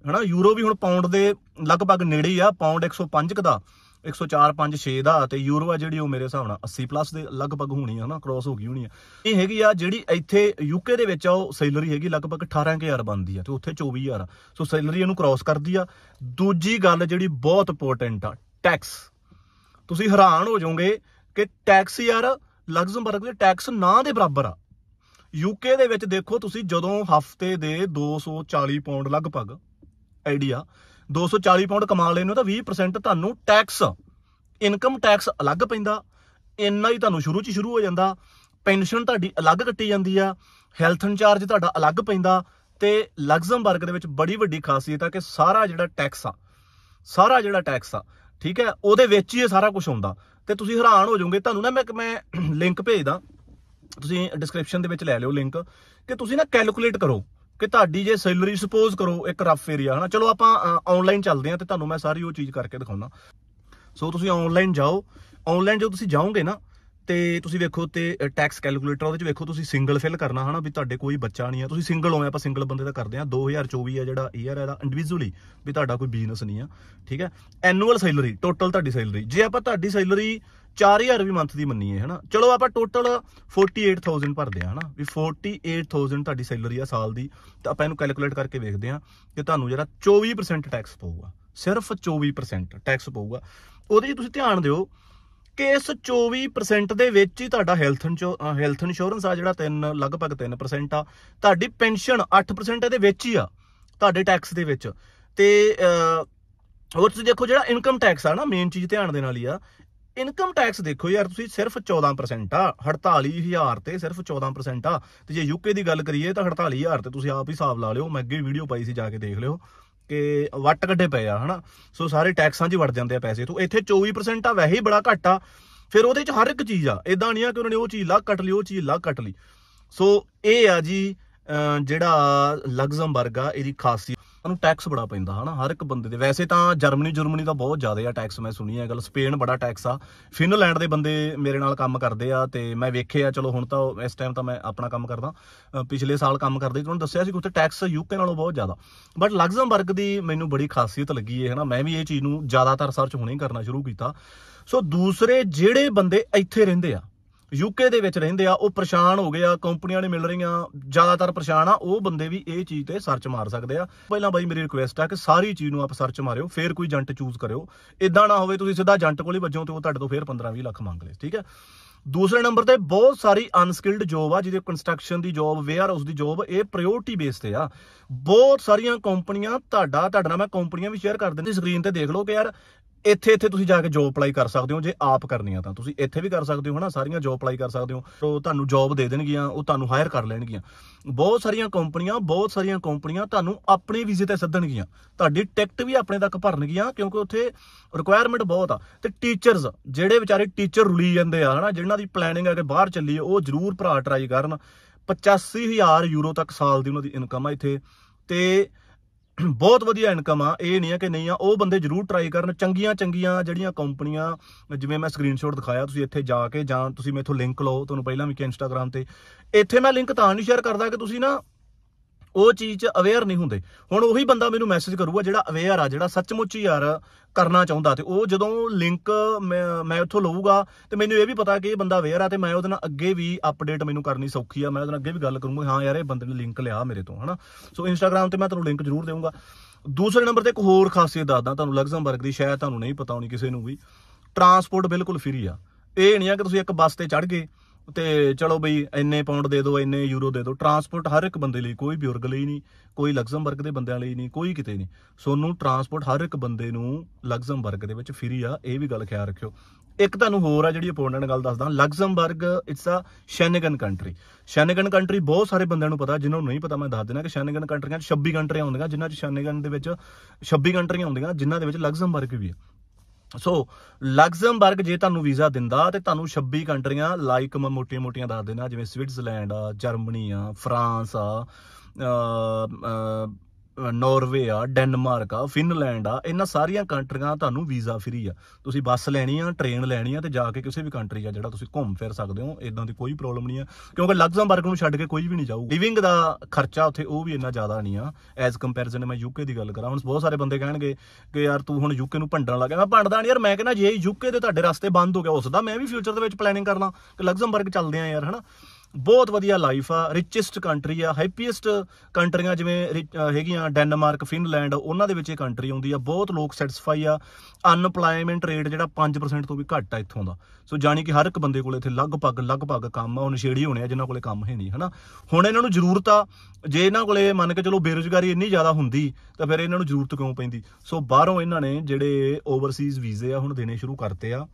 ਹਨਾ ਯੂਰੋ ਵੀ ਹੁਣ ਪਾਉਂਡ ਦੇ ਲਗਭਗ ਨੇੜੇ ਹੀ ਆ ਪਾਉਂਡ 105 ਕ ਦਾ 104 5 6 ਦਾ ਤੇ ਯੂਰੋ ਆ ਜਿਹੜੀ ਉਹ ਮੇਰੇ ਹਿਸਾਬ ਨਾਲ 80 ਪਲੱਸ ਦੇ ਲਗਭਗ ਹੋਣੀ ਆ ਨਾ ਕ੍ਰਾਸ ਹੋ ਗਈ ਹੋਣੀ ਆ ਇਹ ਹੈਗੀ ਆ ਜਿਹੜੀ ਇੱਥੇ ਯੂਕੇ ਦੇ ਵਿੱਚ ਆ ਉਹ ਸੈਲਰੀ ਹੈਗੀ ਲਗਭਗ 18000 ਬਣਦੀ ਆ ਤੇ ਉੱਥੇ 24000 ਸੋ ਸੈਲਰੀ ਇਹਨੂੰ ਕ੍ਰਾਸ ਕਰਦੀ ਆ ਦੂਜੀ ਗੱਲ ਜਿਹੜੀ ਬਹੁਤ ਇੰਪੋਰਟੈਂਟ ਆ ਟੈਕਸ ਤੁਸੀਂ ਹੈਰਾਨ ਹੋ ਜਾਓਗੇ ਕਿ ਟੈਕਸ ਯਾਰ ਲਗਜ਼ਮਬਰਗ ਦੇ ਟੈਕਸ ਨਾ ਦੇ ਬਰਾਬਰ ਆ ਯੂਕੇ ਦੇ ਵਿੱਚ ਦੇਖੋ ਤੁਸੀਂ ਜਦੋਂ ਹਫਤੇ ਦੇ 240 ਪਾਉਂਡ ਲਗਭਗ ਆਈਡੀਆ 240 ਪਾਉਂਡ ਕਮਾ ਨੂੰ ਤਾਂ 20% ਤੁਹਾਨੂੰ ਟੈਕਸ ਇਨਕਮ ਟੈਕਸ ਅਲੱਗ ਪੈਂਦਾ ਇੰਨਾ ਹੀ ਤੁਹਾਨੂੰ ਸ਼ੁਰੂ 'ਚ ਸ਼ੁਰੂ ਹੋ ਜਾਂਦਾ ਪੈਨਸ਼ਨ ਤੁਹਾਡੀ ਅਲੱਗ ਕੱਟੀ ਜਾਂਦੀ ਆ ਹੈਲਥ ਇਨਚਾਰਜ ਤੁਹਾਡਾ ਅਲੱਗ ਪੈਂਦਾ ਤੇ ਲਗਜ਼ਮਬਰਗ ਦੇ ਵਿੱਚ ਬੜੀ ਵੱਡੀ ਖਾਸੀਅਤ ਆ ਕਿ ਸਾਰਾ ਜਿਹੜਾ ਟੈਕਸ ਆ ਸਾਰਾ ਜਿਹੜਾ ਟੈਕਸ ਆ ਠੀਕ ਹੈ ਉਹਦੇ ਵਿੱਚ ਹੀ ਇਹ ਸਾਰਾ ਕੁਝ ਹੁੰਦਾ ਤੇ ਤੁਸੀਂ ਹੈਰਾਨ ਹੋ ਜਾਓਗੇ ਤੁਹਾਨੂੰ ਨਾ ਮੈਂ ਮੈਂ ਲਿੰਕ ਭੇਜਦਾ ਤੁਸੀਂ ਡਿਸਕ੍ਰਿਪਸ਼ਨ ਦੇ ਵਿੱਚ ਲੈ ਲਿਓ ਲਿੰਕ ਕਿ ਤੁਸੀਂ ਨਾ ਕੈਲਕੂਲੇਟ ਕਰੋ ਕਿ ਤੁਹਾਡੀ ਜੇ ਸੈਲਰੀ ਸੁਪੋਜ਼ ਕਰੋ ਇੱਕ ਰਫ ਏਰੀਆ ਹਨਾ ਚਲੋ ਆਪਾਂ ਆਨਲਾਈਨ ਚੱਲਦੇ ਹਾਂ ਤੇ ਤੁਹਾਨੂੰ ਮੈਂ ਸਾਰੀ ਉਹ ਚੀਜ਼ ਕਰਕੇ ਦਿਖਾਉਣਾ ਸੋ ਤੁਸੀਂ ਆਨਲਾਈਨ ਜਾਓ ਆਨਲਾਈਨ ਜੇ ਤੁਸੀਂ ਜਾਓਗੇ ਨਾ ਤੇ ਤੁਸੀਂ ਵੇਖੋ ਤੇ ਟੈਕਸ ਕੈਲਕੂਲੇਟਰ ਉਹਦੇ ਚ ਵੇਖੋ ਤੁਸੀਂ ਸਿੰਗਲ ਫਿਲ ਕਰਨਾ ਹਨਾ ਵੀ ਤੁਹਾਡੇ ਕੋਈ ਬੱਚਾ ਨਹੀਂ ਆ ਤੁਸੀਂ ਸਿੰਗਲ ਹੋਵੇਂ ਆਪਾਂ ਸਿੰਗਲ ਬੰਦੇ ਦਾ ਕਰਦੇ ਆ 2024 ਆ ਜਿਹੜਾ ਈਅਰ ਹੈ ਇੰਡੀਵਿਜੂਅਲੀ ਵੀ ਤੁਹਾਡਾ ਕੋਈ ਬਿਜ਼ਨਸ ਨਹੀਂ ਆ ਠੀਕ ਹੈ ਐਨੂਅਲ ਸੈਲਰੀ ਟੋਟਲ ਤੁਹਾਡੀ ਸੈਲਰੀ ਜੇ ਆਪਾਂ ਤੁਹਾਡੀ ਸੈਲਰੀ 4000 ਵੀ ਮੰਥ ਦੀ ਮੰਨੀਏ ਹਨਾ ਚਲੋ ਆਪਾਂ ਟੋਟਲ 48000 ਭਰਦੇ ਆ ਹਨਾ ਵੀ 48000 ਤੁਹਾਡੀ ਸੈਲਰੀ ਆ ਸਾਲ ਦੀ ਤਾਂ ਆਪਾਂ ਇਹਨੂੰ ਕੈਲਕੂਲੇਟ ਕਰਕੇ ਵੇਖਦੇ ਆ ਕਿ ਤੁਹਾਨੂੰ ਜਿਹੜਾ 24% ਟੈਕਸ ਪਊਗਾ ਸਿਰਫ 24% ਟੈਕਸ ਪਊਗਾ ਉਹਦੇ 'ਚ ਤੁਸੀਂ ਧਿਆਨ ਦਿਓ ਕਿ ਇਸ 24% ਦੇ ਵਿੱਚ ਹੀ ਤੁਹਾਡਾ ਹੈਲਥ ਹੈਲਥ ਇੰਸ਼ੋਰੈਂਸ ਆ ਜਿਹੜਾ 3 ਲਗਭਗ 3% ਆ ਤੁਹਾਡੀ ਪੈਨਸ਼ਨ 8% ਇਹਦੇ ਵਿੱਚ ਹੀ ਆ ਤੁਹਾਡੇ ਟੈਕਸ ਦੇ ਵਿੱਚ ਤੇ ਹੋਰ ਤੁਸੀਂ ਦੇਖੋ ਜਿਹੜਾ ਇਨਕਮ ਟੈਕਸ ਆ ਨਾ ਮੇਨ ਚੀਜ਼ ਧਿਆਨ ਦੇਣ ਵਾਲੀ ਆ ਇਨਕਮ ਟੈਕਸ ਦੇਖੋ ਯਾਰ ਤੁਸੀਂ ਸਿਰਫ 14% ਆ 48000 ਤੇ ਸਿਰਫ 14% ਆ ਤੇ ਜੇ ਯੂਕੇ ਦੀ ਗੱਲ ਕਰੀਏ ਤਾਂ 48000 ਤੇ ਤੁਸੀਂ ਆਪ ਹੀ ਹਿਸਾਬ ਲਾ ਲਿਓ ਮੈਂ ਅੱਗੇ ਵੀਡੀਓ ਪਾਈ ਸੀ ਜਾ ਕੇ ਦੇਖ ਲਿਓ ਕਿ ਵੱਟ ਕੱਢੇ ਪਏ ਆ ਹਨਾ ਸੋ ਸਾਰੇ ਟੈਕਸਾਂ 'ਚ ਵੜ ਜਾਂਦੇ ਆ ਪੈਸੇ ਤੋਂ ਇੱਥੇ 24% ਆ ਵੈਸੇ ਹੀ ਬੜਾ ਘੱਟ ਆ ਫਿਰ ਉਹਦੇ 'ਚ ਹਰ ਇੱਕ ਚੀਜ਼ ਆ ਇਦਾਂ ਨਹੀਂ ਆ ਕਿ ਉਹਨਾਂ ਨੇ ਉਹ ਚੀਜ਼ ਲੱਗ ਕੱਟ ਲਈ ਉਹ ਚੀਜ਼ ਲੱਗ ਕੱਟ ਲਈ ਸੋ ਇਹ ਆ ਜੀ ਜਿਹੜਾ ਲਗਜ਼ਮਬਰਗ ਆ ਇਹਦੀ ਖਾਸੀ ਉਹਨੂੰ ਟੈਕਸ ਬੜਾ ਪੈਂਦਾ ਹਨਾ ਹਰ ਇੱਕ ਬੰਦੇ ਦੇ ਵੈਸੇ ਤਾਂ ਜਰਮਨੀ ਜਰਮਨੀ ਦਾ ਬਹੁਤ ਜ਼ਿਆਦਾ ਆ ਟੈਕਸ ਮੈਂ ਸੁਣੀ ਹੈ ਗੱਲ ਸਪੇਨ ਬੜਾ ਟੈਕਸ ਆ ਫਿਨਲੈਂਡ ਦੇ ਬੰਦੇ ਮੇਰੇ ਨਾਲ ਕੰਮ ਕਰਦੇ ਆ ਤੇ ਮੈਂ ਵੇਖੇ ਆ ਚਲੋ ਹੁਣ ਤਾਂ ਇਸ ਟਾਈਮ ਤਾਂ ਮੈਂ ਆਪਣਾ ਕੰਮ ਕਰਦਾ ਪਿਛਲੇ ਸਾਲ ਕੰਮ ਕਰਦੇ ਤੁਹਾਨੂੰ ਦੱਸਿਆ ਸੀ ਕਿ ਉੱਥੇ ਟੈਕਸ ਯੂਕੇ ਨਾਲੋਂ ਬਹੁਤ ਜ਼ਿਆਦਾ ਬਟ ਲਗਜ਼ਮਬਰਗ ਦੀ ਮੈਨੂੰ ਬੜੀ ਖਾਸੀਅਤ ਲੱਗੀ ਹੈ ਹਨਾ ਮੈਂ ਵੀ ਇਹ ਚੀਜ਼ ਨੂੰ ਜ਼ਿਆਦਾਤਰ ਸਰਚ ਹੁਣੇ ਕਰਨਾ ਸ਼ੁਰੂ ਕੀਤਾ ਸੋ ਦੂਸਰੇ ਜਿਹੜੇ ਬੰਦੇ ਇੱਥੇ ਰਹਿੰਦੇ ਆ ਯੂਕੇ ਦੇ ਵਿੱਚ ਰਹਿੰਦੇ ਆ ਉਹ ਪਰੇਸ਼ਾਨ ਹੋ ਗਏ ਆ ਕੰਪਨੀਆਂ ਨੇ ਮਿਲ ਰਹੀਆਂ ਜ਼ਿਆਦਾਤਰ ਪਰੇਸ਼ਾਨ ਆ ਉਹ ਬੰਦੇ ਵੀ ਇਹ ਚੀਜ਼ ਤੇ ਸਰਚ ਮਾਰ ਸਕਦੇ ਆ ਪਹਿਲਾਂ ਬਾਈ ਮੇਰੀ ਰਿਕੁਐਸਟ ਆ ਕਿ ਸਾਰੀ ਚੀਜ਼ ਨੂੰ ਆਪ ਸਰਚ ਮਾਰਿਓ ਫੇਰ ਕੋਈ ਏਜੰਟ ਚੂਜ਼ ਕਰਿਓ ਇਦਾਂ ਨਾ ਹੋਵੇ ਤੁਸੀਂ ਸਿੱਧਾ ਏਜੰਟ ਕੋਲ ਹੀ ਵੱਜੋ ਤੇ ਉਹ ਤੁਹਾਡੇ ਤੋਂ ਫੇਰ 15 20 ਲੱਖ ਮੰਗ ਲੇ ਠੀਕ ਹੈ ਦੂਸਰੇ ਨੰਬਰ ਤੇ ਬਹੁਤ ਸਾਰੀ ਅਨਸਕਿਲਡ ਜੋਬ ਆ ਜਿਹਦੇ ਕੰਸਟਰਕਸ਼ਨ ਦੀ ਜੋਬ ਵੇਅਰ ਹਾਊਸ ਦੀ ਜੋਬ ਇਹ ਪ੍ਰਾਇੋਰਟੀ ਬੇਸ ਤੇ ਆ ਬਹੁਤ ਸਾਰੀਆਂ ਕੰਪਨੀਆਂ ਤੁਹਾਡਾ ਤੁਹਾਡਾ ਮੈਂ ਕੰਪਨੀਆਂ ਵੀ ਸ਼ੇਅਰ ਕਰ ਦਿੰਦੀ ਸਕਰੀਨ ਤੇ ਦੇਖ ਲਓ ਕਿ ਯਾਰ ਇੱਥੇ ਇੱਥੇ ਤੁਸੀਂ ਜਾ ਕੇ ਜੋਬ ਅਪਲਾਈ ਕਰ ਸਕਦੇ ਹੋ ਜੇ ਆਪ ਕਰਨੀ ਆ ਤਾਂ ਤੁਸੀਂ ਇੱਥੇ ਵੀ ਕਰ ਸਕਦੇ ਹੋ ਹਨਾ ਸਾਰੀਆਂ ਜੋਬ ਅਪਲਾਈ ਕਰ ਸਕਦੇ ਹੋ ਸੋ ਤੁਹਾਨੂੰ ਜੋਬ ਦੇ ਦੇਣਗੀਆਂ ਉਹ ਤੁਹਾਨੂੰ ਹਾਇਰ ਕਰ ਲੈਣਗੀਆਂ ਬਹੁਤ ਸਾਰੀਆਂ ਕੰਪਨੀਆਂ ਬਹੁਤ ਸਾਰੀਆਂ ਕੰਪਨੀਆਂ ਤੁਹਾਨੂੰ ਆਪਣੇ ਵੀਜ਼ੇ ਤੇ ਸੱਦਣਗੀਆਂ ਤੁਹਾਡੀ ਟਿਕਟ ਵੀ ਆਪਣੇ ਤੱਕ ਭਰਨਗੀਆਂ ਕਿਉਂਕਿ ਉੱਥੇ ਰਿਕੁਆਇਰਮੈਂਟ ਬਹੁਤ ਆ ਤੇ ਟੀਚਰਸ ਜਿਹੜੇ ਵਿਚਾਰੇ ਟੀਚਰ ਰੁਲੀ ਜਾਂਦੇ ਆ ਹਨਾ ਜਿਨ੍ਹਾਂ ਦੀ ਪਲੈਨਿੰਗ ਆ ਕਿ ਬਾਹਰ ਚੱਲੀਏ ਉਹ ਜ਼ਰੂਰ ਭਰਾ ਟਰਾਈ ਕਰਨ 85000 ਯੂਰੋ ਤੱਕ ਸਾਲ ਦੀ ਉਹਨਾਂ ਦੀ ਇਨਕਮ ਆ ਇੱਥੇ ਤੇ ਬਹੁਤ ਵਧੀਆ ਇਨਕਮ ਆ ਇਹ ਨਹੀਂ ਆ ਕਿ ਨਹੀਂ ਆ ਉਹ ਬੰਦੇ ਜ਼ਰੂਰ ਟਰਾਈ ਕਰਨ ਚੰਗੀਆਂ ਚੰਗੀਆਂ ਜਿਹੜੀਆਂ ਕੰਪਨੀਆਂ ਜਿਵੇਂ ਮੈਂ ਸਕਰੀਨਸ਼ਾਟ ਦਿਖਾਇਆ ਤੁਸੀਂ ਇੱਥੇ ਜਾ ਕੇ ਜਾਂ ਤੁਸੀਂ ਮੇਥੋਂ ਲਿੰਕ ਲਓ ਤੁਹਾਨੂੰ ਪਹਿਲਾਂ ਵੀ ਕਿ ਇੰਸਟਾਗ੍ਰam ਤੇ ਇੱਥੇ ਮੈਂ ਲਿੰਕ ਤਾਂ ਨਹੀਂ ਸ਼ੇਅਰ ਕਰਦਾ ਕਿ ਤੁਸੀਂ ਨਾ ਉਹ ਚੀਜ਼ 'ਚ ਅਵੇਅਰ ਨਹੀਂ ਹੁੰਦੇ ਹੁਣ ਉਹੀ ਬੰਦਾ ਮੈਨੂੰ ਮੈਸੇਜ ਕਰੂਗਾ ਜਿਹੜਾ ਅਵੇਅਰ ਆ ਜਿਹੜਾ ਸੱਚਮੁੱਚ ਯਾਰ ਕਰਨਾ ਚਾਹੁੰਦਾ ਤੇ ਉਹ ਜਦੋਂ ਲਿੰਕ ਮੈਂ ਉੱਥੋਂ ਲਵਾਂਗਾ ਤੇ ਮੈਨੂੰ ਇਹ ਵੀ ਪਤਾ ਕਿ ਇਹ ਬੰਦਾ ਅਵੇਅਰ ਆ ਤੇ ਮੈਂ ਉਹਦੇ ਨਾਲ ਅੱਗੇ ਵੀ ਅਪਡੇਟ ਮੈਨੂੰ ਕਰਨੀ ਸੌਖੀ ਆ ਮੈਂ ਉਹਦੇ ਨਾਲ ਅੱਗੇ ਵੀ ਗੱਲ ਕਰੂੰਗਾ ਹਾਂ ਯਾਰ ਇਹ ਬੰਦੇ ਨੇ ਲਿੰਕ ਲਿਆ ਮੇਰੇ ਤੋਂ ਹਨਾ ਸੋ ਇੰਸਟਾਗ੍ਰam ਤੇ ਮੈਂ ਤੁਹਾਨੂੰ ਲਿੰਕ ਜ਼ਰੂਰ ਦੇਵਾਂਗਾ ਦੂਸਰੇ ਨੰਬਰ ਤੇ ਇੱਕ ਹੋਰ ਖਾਸੀਅਤ ਦੱਸਦਾ ਤੁਹਾਨੂੰ ਲਗਜ਼ਮਬਰਗ ਦੀ ਸ਼ਾਇਦ ਤੁਹਾਨੂੰ ਨਹੀਂ ਪਤਾ ਹੋਣੀ ਕਿਸੇ ਨੂੰ ਵੀ ਟਰਾਂਸਪੋਰਟ ਬਿਲਕੁਲ ਫ੍ਰੀ ਆ ਇਹ ਨਹੀਂ ਆ ਕਿ ਤੁਸੀਂ ਇੱਕ ਬੱਸ ਤੇ ਚੜ ਗਏ ਤੇ ਚਲੋ ਬਈ ਇੰਨੇ ਪਾਉਂਡ ਦੇ ਦਿਓ ਇੰਨੇ ਯੂਰੋ ਦੇ ਦਿਓ ਟਰਾਂਸਪੋਰਟ ਹਰ ਇੱਕ ਬੰਦੇ ਲਈ ਕੋਈ ਬਿਊਰਗ ਲਈ ਨਹੀਂ ਕੋਈ ਲਗਜ਼ਮਬਰਗ ਦੇ ਬੰਦਿਆਂ ਲਈ ਨਹੀਂ ਕੋਈ ਕਿਤੇ ਨਹੀਂ ਸੋਨੂੰ ਟਰਾਂਸਪੋਰਟ ਹਰ ਇੱਕ ਬੰਦੇ ਨੂੰ ਲਗਜ਼ਮਬਰਗ ਦੇ ਵਿੱਚ ਫ੍ਰੀ ਆ ਇਹ ਵੀ ਗੱਲ ਖਿਆਲ ਰੱਖਿਓ ਇੱਕ ਤੁਹਾਨੂੰ ਹੋਰ ਆ ਜਿਹੜੀ ਅਪੋਰਟੈਂਟ ਗੱਲ ਦੱਸਦਾ Luxembourg it's a Schengen country Schengen country ਬਹੁਤ ਸਾਰੇ ਬੰਦਿਆਂ ਨੂੰ ਪਤਾ ਜਿਨ੍ਹਾਂ ਨੂੰ ਨਹੀਂ ਪਤਾ ਮੈਂ ਦੱਸ ਦਿੰਦਾ ਕਿ ਸ਼ੈਨਗਨ ਕੰਟਰੀਆਂ 26 ਕੰਟਰੀਆਂ ਹੁੰਦੀਆਂ ਜਿਨ੍ਹਾਂ 'ਚ ਸ਼ੈਨਗਨ ਦੇ ਵਿੱਚ 26 ਕੰਟਰੀਆਂ ਹੁੰਦੀਆਂ ਜਿਨ੍ਹਾਂ ਦੇ ਵਿੱਚ ਲਗਜ਼ਮਬਰਗ ਵੀ ਹੈ ਸੋ ਲਗਜ਼ਮਬਰਗ ਜੇ ਤੁਹਾਨੂੰ ਵੀਜ਼ਾ ਦਿੰਦਾ ਤੇ ਤੁਹਾਨੂੰ 26 ਕੰਟਰੀਆਂ ਲਾਈਕ ਮੈਂ ਮੋਟੀਆਂ-ਮੋਟੀਆਂ ਦੱਸ ਦੇਣਾ ਜਿਵੇਂ ਸਵਿਟਜ਼ਰਲੈਂਡ ਆ ਜਰਮਨੀ ਆ ਫਰਾਂਸ ਆ ਨਾਰਵੇ ਆ ਡੈਨਮਾਰਕ ਆ ਫਿਨਲੈਂਡ ਆ ਇਹਨਾਂ ਸਾਰੀਆਂ ਕੰਟਰੀਆਂ ਤੁਹਾਨੂੰ ਵੀਜ਼ਾ ਫ੍ਰੀ ਆ ਤੁਸੀਂ ਬੱਸ ਲੈਣੀ ਆ ਟ੍ਰੇਨ ਲੈਣੀ ਆ ਤੇ ਜਾ ਕੇ ਕਿਸੇ ਵੀ ਕੰਟਰੀ ਆ ਜਿਹੜਾ ਤੁਸੀਂ ਘੁੰਮ ਫਿਰ ਸਕਦੇ ਹੋ ਇਦਾਂ ਦੀ ਕੋਈ ਪ੍ਰੋਬਲਮ ਨਹੀਂ ਆ ਕਿਉਂਕਿ ਲਗਜ਼ਮਬਰਗ ਨੂੰ ਛੱਡ ਕੇ ਕੋਈ ਵੀ ਨਹੀਂ ਜਾਊ ਲਿਵਿੰਗ ਦਾ ਖਰਚਾ ਉੱਥੇ ਉਹ ਵੀ ਇੰਨਾ ਜ਼ਿਆਦਾ ਨਹੀਂ ਆ ਐਜ਼ ਕੰਪੈਰੀਜ਼ਨ ਮੈਂ ਯੂਕੇ ਦੀ ਗੱਲ ਕਰਾਂ ਹੁਣ ਬਹੁਤ ਸਾਰੇ ਬੰਦੇ ਕਹਿਣਗੇ ਕਿ ਯਾਰ ਤੂੰ ਹੁਣ ਯੂਕੇ ਨੂੰ ਭੰਡਣ ਲੱਗਿਆ ਮੈਂ ਭੰਡਦਾ ਨਹੀਂ ਯਾਰ ਮੈਂ ਕਹਿੰਦਾ ਜੇ ਯੂਕੇ ਦੇ ਤੁਹਾਡੇ ਰਸਤੇ ਬੰਦ ਹੋ ਗਿਆ ਉਸ ਦਾ ਮੈਂ ਵੀ ਫਿਊਚਰ ਦੇ ਵਿੱਚ ਪਲੈਨਿੰਗ ਕਰਨਾ ਕਿ ਲਗਜ਼ਮਬਰਗ ਚੱਲਦੇ ਆ ਯਾਰ ਹਨਾ ਬਹੁਤ ਵਧੀਆ ਲਾਈਫ ਆ ਰਿਚੈਸਟ ਕੰਟਰੀ ਆ ਹੈਪੀਐਸਟ ਕੰਟਰੀਆਂ ਜਿਵੇਂ ਹੈਗੀਆਂ ਡੈਨਮਾਰਕ ਫਿਨਲੈਂਡ ਉਹਨਾਂ ਦੇ ਵਿੱਚ ਇਹ ਕੰਟਰੀ ਆਉਂਦੀ ਆ ਬਹੁਤ ਲੋਕ ਸੈਟੀਸਫਾਈ ਆ ਅਨਪਲਾਈਮੈਂਟ ਰੇਟ ਜਿਹੜਾ 5% ਤੋਂ ਵੀ ਘੱਟ ਆ ਇੱਥੋਂ ਦਾ ਸੋ ਜਾਨੀ ਕਿ ਹਰ ਇੱਕ ਬੰਦੇ ਕੋਲੇ ਇੱਥੇ ਲਗਭਗ ਲਗਭਗ ਕੰਮ ਆ ਉਹ ਨਸ਼ੇੜੀ ਹੋਣੇ ਆ ਜਿਨ੍ਹਾਂ ਕੋਲੇ ਕੰਮ ਹੈ ਨਹੀਂ ਹਨਾ ਹੁਣ ਇਹਨਾਂ ਨੂੰ ਜ਼ਰੂਰਤ ਆ ਜੇ ਇਹਨਾਂ ਕੋਲੇ ਮੰਨ ਕੇ ਚਲੋ ਬੇਰੋਜ਼ਗਾਰੀ ਇੰਨੀ ਜ਼ਿਆਦਾ ਹੁੰਦੀ ਤਾਂ ਫਿਰ ਇਹਨਾਂ ਨੂੰ ਜ਼ਰੂਰਤ ਕਿਉਂ ਪੈਂਦੀ ਸੋ ਬਾਹਰੋਂ ਇਹਨਾਂ ਨੇ ਜਿਹੜੇ ਓਵਰਸੀਜ਼ ਵੀਜ਼ੇ ਆ ਹੁਣ ਦੇਣੇ ਸ਼ੁਰੂ ਕਰਤੇ ਆ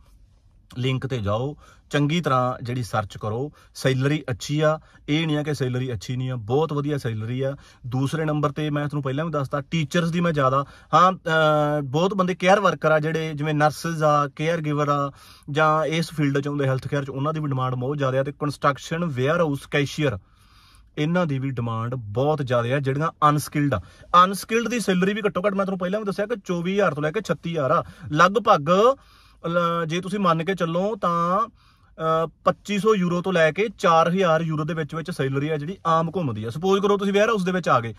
ਲਿੰਕ ਤੇ ਜਾਓ ਚੰਗੀ ਤਰ੍ਹਾਂ ਜਿਹੜੀ ਸਰਚ ਕਰੋ ਸੈਲਰੀ ਅੱਛੀ ਆ ਇਹ ਨਹੀਂ ਆ ਕਿ ਸੈਲਰੀ ਅੱਛੀ ਨਹੀਂ ਆ ਬਹੁਤ ਵਧੀਆ ਸੈਲਰੀ ਆ ਦੂਸਰੇ ਨੰਬਰ ਤੇ ਮੈਂ ਤੁਹਾਨੂੰ ਪਹਿਲਾਂ ਵੀ ਦੱਸਤਾ ਟੀਚਰਸ ਦੀ ਮੈਂ ਜ਼ਿਆਦਾ ਹਾਂ ਬਹੁਤ ਬੰਦੇ ਕੇਅਰ ਵਰਕਰ ਆ ਜਿਹੜੇ ਜਿਵੇਂ ਨਰਸਸ ਆ ਕੇਅਰ ਗਿਵਰ ਆ ਜਾਂ ਇਸ ਫੀਲਡ ਚ ਹੁੰਦੇ ਹੈਲਥ ਕੇਅਰ ਚ ਉਹਨਾਂ ਦੀ ਵੀ ਡਿਮਾਂਡ ਬਹੁਤ ਜ਼ਿਆਦਾ ਆ ਤੇ ਕੰਸਟਰਕਸ਼ਨ ਵੇਅਰ ਹਾਊਸ ਕੈਸ਼ੀਅਰ ਇਹਨਾਂ ਦੀ ਵੀ ਡਿਮਾਂਡ ਬਹੁਤ ਜ਼ਿਆਦਾ ਆ ਜਿਹੜੀਆਂ ਅਨਸਕਿਲਡ ਆ ਅਨਸਕਿਲਡ ਦੀ ਸੈਲਰੀ ਵੀ ਘੱਟੋ ਘੱਟ ਮੈਂ ਤੁਹਾਨੂੰ ਪਹਿਲਾਂ ਵੀ ਦੱਸਿਆ ਕਿ 24000 ਤੋਂ ਲੈ ਕੇ 36000 ਆ ਲਗਭਗ ਜੇ ਤੁਸੀਂ ਮੰਨ ਕੇ ਚੱਲੋ ਤਾਂ 2500 ਯੂਰੋ ਤੋਂ ਲੈ ਕੇ 4000 ਯੂਰੋ ਦੇ ਵਿੱਚ ਵਿੱਚ ਸੈਲਰੀ ਹੈ ਜਿਹੜੀ ਆਮ ਘੁੰਮਦੀ ਹੈ ਸਪੋਜ਼ ਕਰੋ ਤੁਸੀਂ ਵੇਅਰ ਹਾਊਸ ਦੇ ਵਿੱਚ ਆ ਗਏ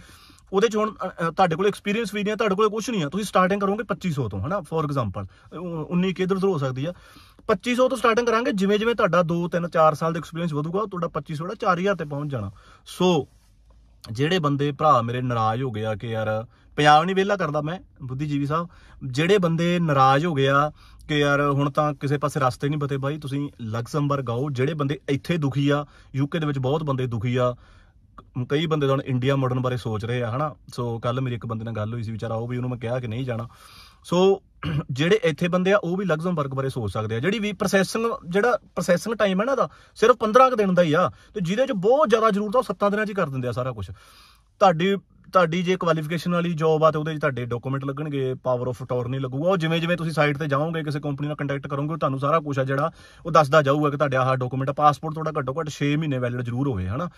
ਉਹਦੇ ਚ ਹੁਣ ਤੁਹਾਡੇ ਕੋਲ ਐਕਸਪੀਰੀਅੰਸ ਵੀ ਨਹੀਂ ਹੈ ਤੁਹਾਡੇ ਕੋਲ ਕੁਝ ਨਹੀਂ ਹੈ ਤੁਸੀਂ ਸਟਾਰਟਿੰਗ ਕਰੋਗੇ 2500 ਤੋਂ ਹਨਾ ਫੋਰ ਐਗਜ਼ਾਮਪਲ 19 ਕਿਧਰ ਤੋਂ ਹੋ ਸਕਦੀ ਆ 2500 ਤੋਂ ਸਟਾਰਟਿੰਗ ਕਰਾਂਗੇ ਜਿਵੇਂ ਜਿਵੇਂ ਤੁਹਾਡਾ 2 3 4 ਸਾਲ ਦਾ ਐਕਸਪੀਰੀਅੰਸ ਵਧੂਗਾ ਤੁਹਾਡਾ 2500 ਦਾ 4000 ਤੇ ਪਹੁੰਚ ਜਾਣਾ ਸੋ ਜਿਹੜੇ ਬੰਦੇ ਭਰਾ ਮੇਰੇ ਨਾਰਾਜ਼ ਹੋ ਗਿਆ ਕਿ ਯਾਰ ਪੰਜਾਬ ਨਹੀਂ ਵਿਹਲਾ ਕਰਦਾ ਮੈਂ ਬੁੱਧੀਜੀਵੀ ਸਾਹਿਬ ਜਿਹੜੇ ਬੰਦੇ ਨਾਰਾਜ਼ ਹੋ ਗਿਆ ਕਿ ਯਾਰ ਹੁਣ ਤਾਂ ਕਿਸੇ ਪਾਸੇ ਰਸਤੇ ਨਹੀਂ ਬਤੇ ਬਾਈ ਤੁਸੀਂ ਲਗਜ਼ਮਬਰਗ ਆਓ ਜਿਹੜੇ ਬੰਦੇ ਇੱਥੇ ਦੁਖੀ ਆ ਯੂਕੇ ਦੇ ਵਿੱਚ ਬਹੁਤ ਬੰਦੇ ਦੁਖੀ ਆ ਕਈ ਬੰਦੇ ਤਾਂ ਇੰਡੀਆ ਮਾਡਰਨ ਬਾਰੇ ਸੋਚ ਰਹੇ ਆ ਹਨਾ ਸੋ ਕੱਲ ਮੇਰੀ ਇੱਕ ਬੰਦੇ ਨਾਲ ਗੱਲ ਹੋਈ ਸੀ ਵਿਚਾਰਾ ਉਹ ਵੀ ਉਹਨੂੰ ਮੈਂ ਕਿਹਾ ਕਿ ਨਹੀਂ ਜਾਣਾ ਸੋ ਜਿਹੜੇ ਇੱਥੇ ਬੰਦੇ ਆ ਉਹ ਵੀ ਲਗਜ਼ਮਬਰਗ ਬਾਰੇ ਸੋਚ ਸਕਦੇ ਆ ਜਿਹੜੀ ਵੀ ਪ੍ਰੋਸੈਸਿੰਗ ਜਿਹੜਾ ਪ੍ਰੋਸੈਸਿੰਗ ਟਾਈਮ ਹੈ ਨਾ ਦਾ ਸਿਰਫ 15 ਦਿਨ ਦਾ ਹੀ ਆ ਤੇ ਜਿਹਦੇ ਚ ਬਹੁਤ ਜ਼ਿਆਦਾ ਜ਼ਰੂਰਤ ਆ ਉਹ 7 ਦਿਨਾਂ ਚ ਕਰ ਦਿੰਦੇ ਆ ਸਾਰਾ ਕੁਝ ਤੁਹਾਡੀ ਤੁਹਾਡੀ ਜੇ ਕੁਆਲੀਫਿਕੇਸ਼ਨ ਵਾਲੀ ਜੌਬ ਆ ਤੇ ਉਹਦੇ 'ਚ ਤੁਹਾਡੇ ਡਾਕੂਮੈਂਟ ਲੱਗਣਗੇ ਪਾਵਰ ਆਫ ਅਟਾਰਨੀ ਲੱਗੂਗਾ ਉਹ ਜਿਵੇਂ ਜਿਵੇਂ ਤੁਸੀਂ ਸਾਈਟ ਤੇ ਜਾਓਗੇ ਕਿਸੇ ਕੰਪਨੀ ਨਾਲ ਕੰਟੈਕਟ ਕਰੋਗੇ ਤੁਹਾਨੂੰ ਸਾਰਾ ਕੁਝ ਆ ਜਿਹੜਾ ਉਹ ਦੱਸਦਾ ਜਾਊਗਾ ਕਿ ਤੁਹਾਡੇ ਆਹ ਡਾਕੂਮੈਂਟ ਪਾਸਪੋਰਟ ਤੁਹਾਡਾ ਘੱਟੋ ਘੱਟ 6 ਮਹੀਨੇ ਵੈਲਿਡ ਜ਼ਰੂਰ ਹੋਵੇ ਹਨਾ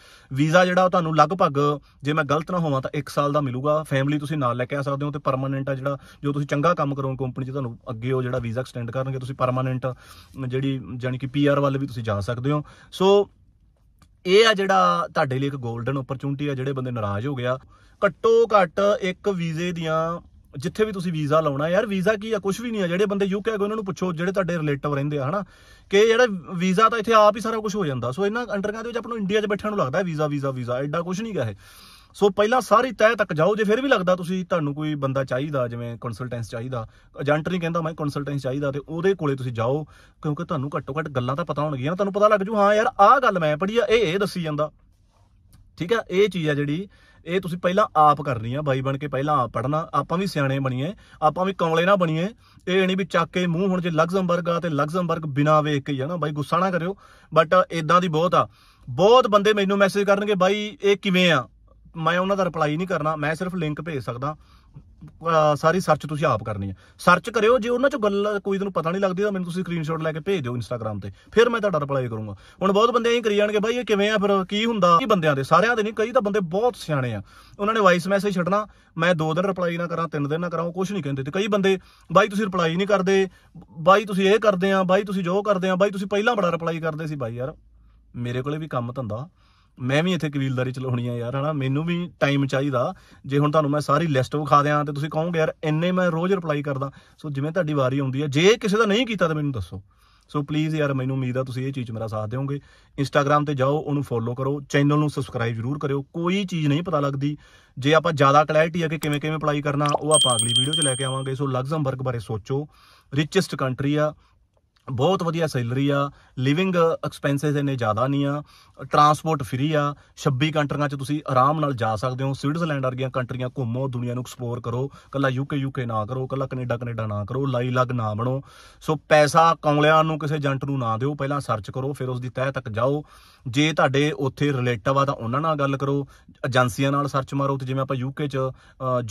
ਵੀਜ਼ਾ ਜਿਹੜਾ ਉਹ ਤੁਹਾਨੂੰ ਲਗਭਗ ਜੇ ਮੈਂ ਗਲਤ ਨਾ ਹੋਵਾਂ ਤਾਂ 1 ਸਾਲ ਦਾ ਮਿਲੂਗਾ ਫੈਮਿਲੀ ਤੁਸੀਂ ਨਾਲ ਲੈ ਕੇ ਆ ਸਕਦੇ ਹੋ ਤੇ ਪਰਮਾਨੈਂਟ ਆ ਜਿਹੜਾ ਜੋ ਤੁਸੀਂ ਚੰਗਾ ਕੰਮ ਕਰੋਗੇ ਕੰਪਨੀ 'ਚ ਤੁਹਾਨੂੰ ਅੱਗੇ ਉਹ ਜਿਹੜਾ ਵੀਜ਼ਾ ਐਕਸਟੈਂਡ ਕਰਨਗੇ ਤੁਸੀਂ ਪਰਮਾਨੈਂਟ ਜਿਹੜੀ ਜਾਨੀ ਕਿ ਪੀਆਰ ਵੱਲ ਵੀ ਤੁਸੀਂ ਜਾ ਸਕਦੇ ਹੋ ਸੋ ਇਹ ਆ ਜਿਹੜਾ ਤੁਹਾਡੇ ਲਈ ਇੱਕ 골ਡਨ ਓਪਰਚ्युनिटी ਆ ਜਿਹੜੇ ਬੰਦੇ ਨਾਰਾਜ਼ ਹੋ ਗਿਆ ਘੱਟੋ ਘੱਟ ਇੱਕ ਵੀਜ਼ੇ ਦੀਆਂ ਜਿੱਥੇ ਵੀ ਤੁਸੀਂ ਵੀਜ਼ਾ ਲਾਉਣਾ ਯਾਰ ਵੀਜ਼ਾ ਕੀ ਆ ਕੁਝ ਵੀ ਨਹੀਂ ਆ ਜਿਹੜੇ ਬੰਦੇ ਯੂਕੇ ਗਏ ਉਹਨਾਂ ਨੂੰ ਪੁੱਛੋ ਜਿਹੜੇ ਤੁਹਾਡੇ ਰਿਲੇਟਿਵ ਰਹਿੰਦੇ ਆ ਹਨਾ ਕਿ ਜਿਹੜਾ ਵੀਜ਼ਾ ਤਾਂ ਇੱਥੇ ਆਪ ਹੀ ਸਾਰਾ ਕੁਝ ਹੋ ਜਾਂਦਾ ਸੋ ਇਹਨਾਂ ਅੰਡਰਗਾਂ ਦੇ ਵਿੱਚ ਆਪਾਂ ਨੂੰ ਇੰਡੀਆ 'ਚ ਬੈਠਣ ਨੂੰ ਲੱਗਦਾ ਵੀਜ਼ਾ ਵੀਜ਼ਾ ਵੀਜ਼ਾ ਐਡਾ ਕੁਝ ਨਹੀਂ ਗਾ ਇਹ ਸੋ ਪਹਿਲਾਂ ਸਾਰੀ ਤੈਅ ਤੱਕ ਜਾਓ ਜੇ ਫਿਰ ਵੀ ਲੱਗਦਾ ਤੁਸੀਂ ਤੁਹਾਨੂੰ ਕੋਈ ਬੰਦਾ ਚਾਹੀਦਾ ਜਿਵੇਂ ਕੰਸਲਟੈਂਸ ਚਾਹੀਦਾ ਏਜੰਟ ਨਹੀਂ ਕਹਿੰਦਾ ਮੈਂ ਕੰਸਲਟੈਂਸ ਚਾਹੀਦਾ ਤੇ ਉਹਦੇ ਕੋਲੇ ਤੁਸੀਂ ਜਾਓ ਕਿਉਂਕਿ ਤੁਹਾਨੂੰ ਘੱਟੋ ਘੱਟ ਗੱਲਾਂ ਤਾਂ ਪਤਾ ਹੋਣਗੀਆਂ ਨਾ ਤੁਹਾਨੂੰ ਪਤਾ ਲੱਗ ਜੂ ਹਾਂ ਯਾਰ ਆਹ ਗੱਲ ਮੈਂ ਪੜੀ ਆ ਇਹ ਇਹ ਦੱਸੀ ਜਾਂਦਾ ਠੀਕ ਆ ਇਹ ਚੀਜ਼ ਆ ਜਿਹੜੀ ਇਹ ਤੁਸੀਂ ਪਹਿਲਾਂ ਆਪ ਕਰਨੀ ਆ ਬਾਈ ਬਣ ਕੇ ਪਹਿਲਾਂ ਆਪ ਪੜਨਾ ਆਪਾਂ ਵੀ ਸਿਆਣੇ ਬਣੀਏ ਆਪਾਂ ਵੀ ਕੌਲੇ ਨਾ ਬਣੀਏ ਇਹ ਨਹੀਂ ਵੀ ਚੱਕ ਕੇ ਮੂੰਹ ਹੁਣ ਜੇ ਲਗਜ਼ਮਬਰਗ ਆ ਤੇ ਲਗਜ਼ਮਬਰਗ ਬਿਨਾ ਵੇਖ ਕੇ ਆ ਨਾ ਬਾਈ ਗੁੱਸਾ ਨਾ ਕਰਿਓ ਬਟ ਇਦਾਂ ਦੀ ਬਹੁਤ ਆ ਬਹੁਤ ਬੰਦੇ ਮੈਨੂੰ ਮੈਸੇਜ ਕਰਨਗੇ ਬਾਈ ਇਹ ਕਿਵੇਂ ਆ ਮੈਂ ਉਹਨਾਂ ਦਾ ਰਿਪਲਾਈ ਨਹੀਂ ਕਰਨਾ ਮੈਂ ਸਿਰਫ ਲਿੰਕ ਭੇਜ ਸਕਦਾ ਸਾਰੀ ਸਰਚ ਤੁਸੀਂ ਆਪ ਕਰਨੀ ਹੈ ਸਰਚ ਕਰਿਓ ਜੇ ਉਹਨਾਂ ਚ ਗੱਲ ਕੋਈ ਤੁਹਾਨੂੰ ਪਤਾ ਨਹੀਂ ਲੱਗਦੀ ਤਾਂ ਮੈਨੂੰ ਤੁਸੀਂ ਸਕਰੀਨਸ਼ਾਟ ਲੈ ਕੇ ਭੇਜ ਦਿਓ ਇੰਸਟਾਗ੍ਰam ਤੇ ਫਿਰ ਮੈਂ ਤੁਹਾਡਾ ਰਿਪਲਾਈ ਕਰੂੰਗਾ ਹੁਣ ਬਹੁਤ ਬੰਦੇ ਐਂ ਕਰੀ ਜਾਣਗੇ ਬਾਈ ਇਹ ਕਿਵੇਂ ਆ ਫਿਰ ਕੀ ਹੁੰਦਾ ਕੀ ਬੰਦਿਆਂ ਦੇ ਸਾਰਿਆਂ ਦੇ ਨਹੀਂ ਕਈ ਤਾਂ ਬੰਦੇ ਬਹੁਤ ਸਿਆਣੇ ਆ ਉਹਨਾਂ ਨੇ ਵਾਇਸ ਮੈਸੇਜ ਛੱਡਣਾ ਮੈਂ ਦੋ ਦਿਨ ਰਿਪਲਾਈ ਨਾ ਕਰਾਂ ਤਿੰਨ ਦਿਨ ਨਾ ਕਰਾਂ ਉਹ ਕੁਝ ਨਹੀਂ ਕਹਿੰਦੇ ਤੇ ਕਈ ਬੰਦੇ ਬਾਈ ਤੁਸੀਂ ਰਿਪਲਾਈ ਨਹੀਂ ਕਰਦੇ ਬਾਈ ਤੁਸੀਂ ਇਹ ਕਰਦੇ ਆ ਬਾਈ ਤੁਸੀਂ ਜੋ ਕਰਦੇ ਆ ਬਾਈ ਤੁਸੀਂ ਪਹਿਲਾਂ ਬੜਾ ਰਿਪਲਾਈ ਕਰਦੇ ਸੀ ਬਾਈ ਯਾਰ ਮੇਰੇ ਕੋਲੇ ਵੀ ਕੰਮ ਧੰਦਾ ਮੈਂ ਵੀ ਇੱਥੇ ਕਬੀਲਦਾਰੀ ਚਲਾਉਣੀ ਆ ਯਾਰ ਹਨਾ ਮੈਨੂੰ ਵੀ ਟਾਈਮ ਚਾਹੀਦਾ ਜੇ ਹੁਣ ਤੁਹਾਨੂੰ ਮੈਂ ਸਾਰੀ ਲਿਸਟ ਵਿਖਾ ਦਿਆਂ ਤੇ ਤੁਸੀਂ ਕਹੋਗੇ ਯਾਰ ਇੰਨੇ ਮੈਂ ਰੋਜ਼ ਰਿਪਲਾਈ ਕਰਦਾ ਸੋ ਜਿਵੇਂ ਤੁਹਾਡੀ ਵਾਰੀ ਆਉਂਦੀ ਹੈ ਜੇ ਕਿਸੇ ਦਾ ਨਹੀਂ ਕੀਤਾ ਤਾਂ ਮੈਨੂੰ ਦੱਸੋ ਸੋ ਪਲੀਜ਼ ਯਾਰ ਮੈਨੂੰ ਉਮੀਦ ਆ ਤੁਸੀਂ ਇਹ ਚੀਜ਼ ਮੇਰਾ ਸਾਥ ਦਿਓਗੇ ਇੰਸਟਾਗ੍ਰam ਤੇ ਜਾਓ ਉਹਨੂੰ ਫੋਲੋ ਕਰੋ ਚੈਨਲ ਨੂੰ ਸਬਸਕ੍ਰਾਈਬ ਜ਼ਰੂਰ ਕਰਿਓ ਕੋਈ ਚੀਜ਼ ਨਹੀਂ ਪਤਾ ਲੱਗਦੀ ਜੇ ਆਪਾਂ ਜ਼ਿਆਦਾ ਕਲੈਰਿਟੀ ਆ ਕਿ ਕਿਵੇਂ ਕਿਵੇਂ ਅਪਲਾਈ ਕਰਨਾ ਉਹ ਆਪਾਂ ਅਗਲੀ ਵੀਡੀਓ 'ਚ ਲੈ ਕੇ ਆਵਾਂਗੇ ਸੋ ਲਗਜ਼ਮਬਰਗ ਬਾਰੇ ਸੋਚੋ ਰਿਚੈਸਟ ਕੰਟਰੀ ਆ ਬਹੁਤ ਵਧੀਆ ਸੈਲਰੀ ਆ ਲਿਵਿੰਗ ਐਕਸਪੈਂਸਸ ਇਹਨੇ ਜ਼ਿਆਦਾ ਨਹੀਂ ਆ ਟਰਾਂਸਪੋਰਟ ਫ੍ਰੀ ਆ 26 ਕੰਟਰੀਆਂ 'ਚ ਤੁਸੀਂ ਆਰਾਮ ਨਾਲ ਜਾ ਸਕਦੇ ਹੋ ਸਵਿਟਜ਼ਰਲੈਂਡ ਵਰਗੀਆਂ ਕੰਟਰੀਆਂ ਘੁੰਮੋ ਦੁਨੀਆ ਨੂੰ ਐਕਸਪਲੋਰ ਕਰੋ ਕੱਲਾ ਯੂਕੇ ਯੂਕੇ ਨਾ ਕਰੋ ਕੱਲਾ ਕੈਨੇਡਾ ਕੈਨੇਡਾ ਨਾ ਕਰੋ ਲਾਈ ਲੱਗ ਨਾ ਬਣੋ ਸੋ ਪੈਸਾ ਕੌਂਗਲਿਆਂ ਨੂੰ ਕਿਸੇ ਏਜੰਟ ਨੂੰ ਨਾ ਦਿਓ ਪਹਿਲਾਂ ਸਰਚ ਕਰੋ ਫਿਰ ਉਸ ਦੀ ਤਹਿ ਤੱਕ ਜਾਓ ਜੇ ਤੁਹਾਡੇ ਉੱਥੇ ਰਿਲੇਟਿਵ ਆ ਤਾਂ ਉਹਨਾਂ ਨਾਲ ਗੱਲ ਕਰੋ ਏਜੰਸੀਆਂ ਨਾਲ ਸਰਚ ਮਾਰੋ ਤੇ ਜਿਵੇਂ ਆਪਾਂ ਯੂਕੇ 'ਚ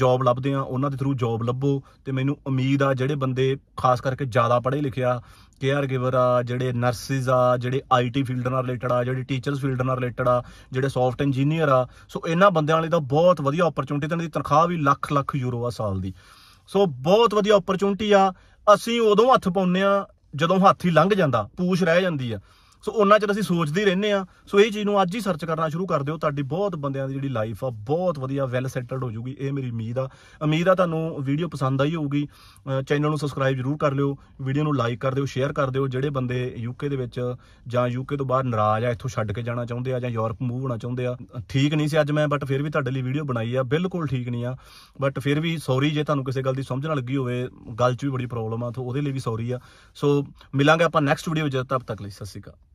ਜੌਬ ਲੱਭਦੇ ਆ ਉਹਨਾਂ ਦੇ ਥਰੂ ਜੌਬ ਲੱਭੋ ਤੇ ਮੈਨੂੰ ਉਮੀਦ ਆ ਜਿਹੜੇ ਬੰਦੇ ਖਾਸ ਕਰਕੇ ਜ਼ਿਆਦਾ ਪੜ੍ਹੇ ਲਿਖਿਆ ਕੇਅਰ ਗਿਵਰ ਆ ਜਿਹੜੇ ਨਰਸਿਸ ਆ ਜਿਹੜੇ ਆਈਟੀ ਫੀਲਡ ਨਾਲ ਰਿਲੇਟਡ ਆ ਜਿਹੜੇ ਟੀਚਰਸ ਫੀਲਡ ਨਾਲ ਰਿਲੇਟਡ ਆ ਜਿਹੜੇ ਸੌਫਟ ਇੰਜੀਨੀਅਰ ਆ ਸੋ ਇਹਨਾਂ ਬੰਦਿਆਂ ਲਈ ਤਾਂ ਬਹੁਤ ਵਧੀਆ ਓਪਰਚੁਨਿਟੀ ਤੇ ਇਹਨਾਂ ਦੀ ਤਨਖਾਹ ਵੀ ਲੱਖ ਲੱਖ ਯੂਰੋ ਆ ਸਾਲ ਦੀ ਸੋ ਬਹੁਤ ਵਧੀਆ ਓਪਰਚੁਨਿਟੀ ਆ ਅਸੀਂ ਉਦੋਂ ਹੱਥ ਪਾਉਨੇ ਆ ਜਦੋਂ ਹਾਥੀ ਲੰਘ ਜਾਂਦਾ ਪੂਛ ਰਹਿ ਜਾਂਦੀ ਆ ਸੋ ਉਹਨਾਂ ਚਿਰ ਅਸੀਂ ਸੋਚਦੇ ਹੀ ਰਹਿੰਦੇ ਆ ਸੋ ਇਹ ਚੀਜ਼ ਨੂੰ ਅੱਜ ਹੀ ਸਰਚ ਕਰਨਾ ਸ਼ੁਰੂ ਕਰ ਦਿਓ ਤੁਹਾਡੀ ਬਹੁਤ ਬੰਦਿਆਂ ਦੀ ਜਿਹੜੀ ਲਾਈਫ ਆ ਬਹੁਤ ਵਧੀਆ ਵੈਲ ਸੈਟਲਡ ਹੋ ਜੂਗੀ ਇਹ ਮੇਰੀ ਉਮੀਦ ਆ ਉਮੀਦ ਆ ਤੁਹਾਨੂੰ ਵੀਡੀਓ ਪਸੰਦ ਆਈ ਹੋਊਗੀ ਚੈਨਲ ਨੂੰ ਸਬਸਕ੍ਰਾਈਬ ਜ਼ਰੂਰ ਕਰ ਲਿਓ ਵੀਡੀਓ ਨੂੰ ਲਾਈਕ ਕਰ ਦਿਓ ਸ਼ੇਅਰ ਕਰ ਦਿਓ ਜਿਹੜੇ ਬੰਦੇ ਯੂਕੇ ਦੇ ਵਿੱਚ ਜਾਂ ਯੂਕੇ ਤੋਂ ਬਾਹਰ ਨਾਰਾਜ਼ ਆ ਇੱਥੋਂ ਛੱਡ ਕੇ ਜਾਣਾ ਚਾਹੁੰਦੇ ਆ ਜਾਂ ਯੂਰਪ ਮੂਵ ਹੋਣਾ ਚਾਹੁੰਦੇ ਆ ਠੀਕ ਨਹੀਂ ਸੀ ਅੱਜ ਮੈਂ ਬਟ ਫਿਰ ਵੀ ਤੁਹਾਡੇ ਲਈ ਵੀਡੀਓ ਬਣਾਈ ਆ ਬਿਲਕੁਲ ਠੀਕ ਨਹੀਂ ਆ ਬਟ ਫਿਰ ਵੀ ਸੌਰੀ ਜੇ ਤੁਹਾਨੂੰ ਕਿਸੇ ਗੱਲ ਦੀ ਸਮਝ ਨਾ ਲੱਗੀ ਹੋਵੇ ਗੱਲ 'ਚ ਵੀ ਬੜੀ ਪ੍ਰੋਬਲਮ ਆ ਤਾਂ ਉਹਦੇ ਲਈ ਵੀ ਸੌਰੀ ਆ ਸੋ ਮਿਲਾਂਗੇ ਆਪਾਂ ਨੈਕਸਟ ਵੀਡੀਓ ਜਦ ਤੱਕ ਲਈ ਸਸਿਕਾ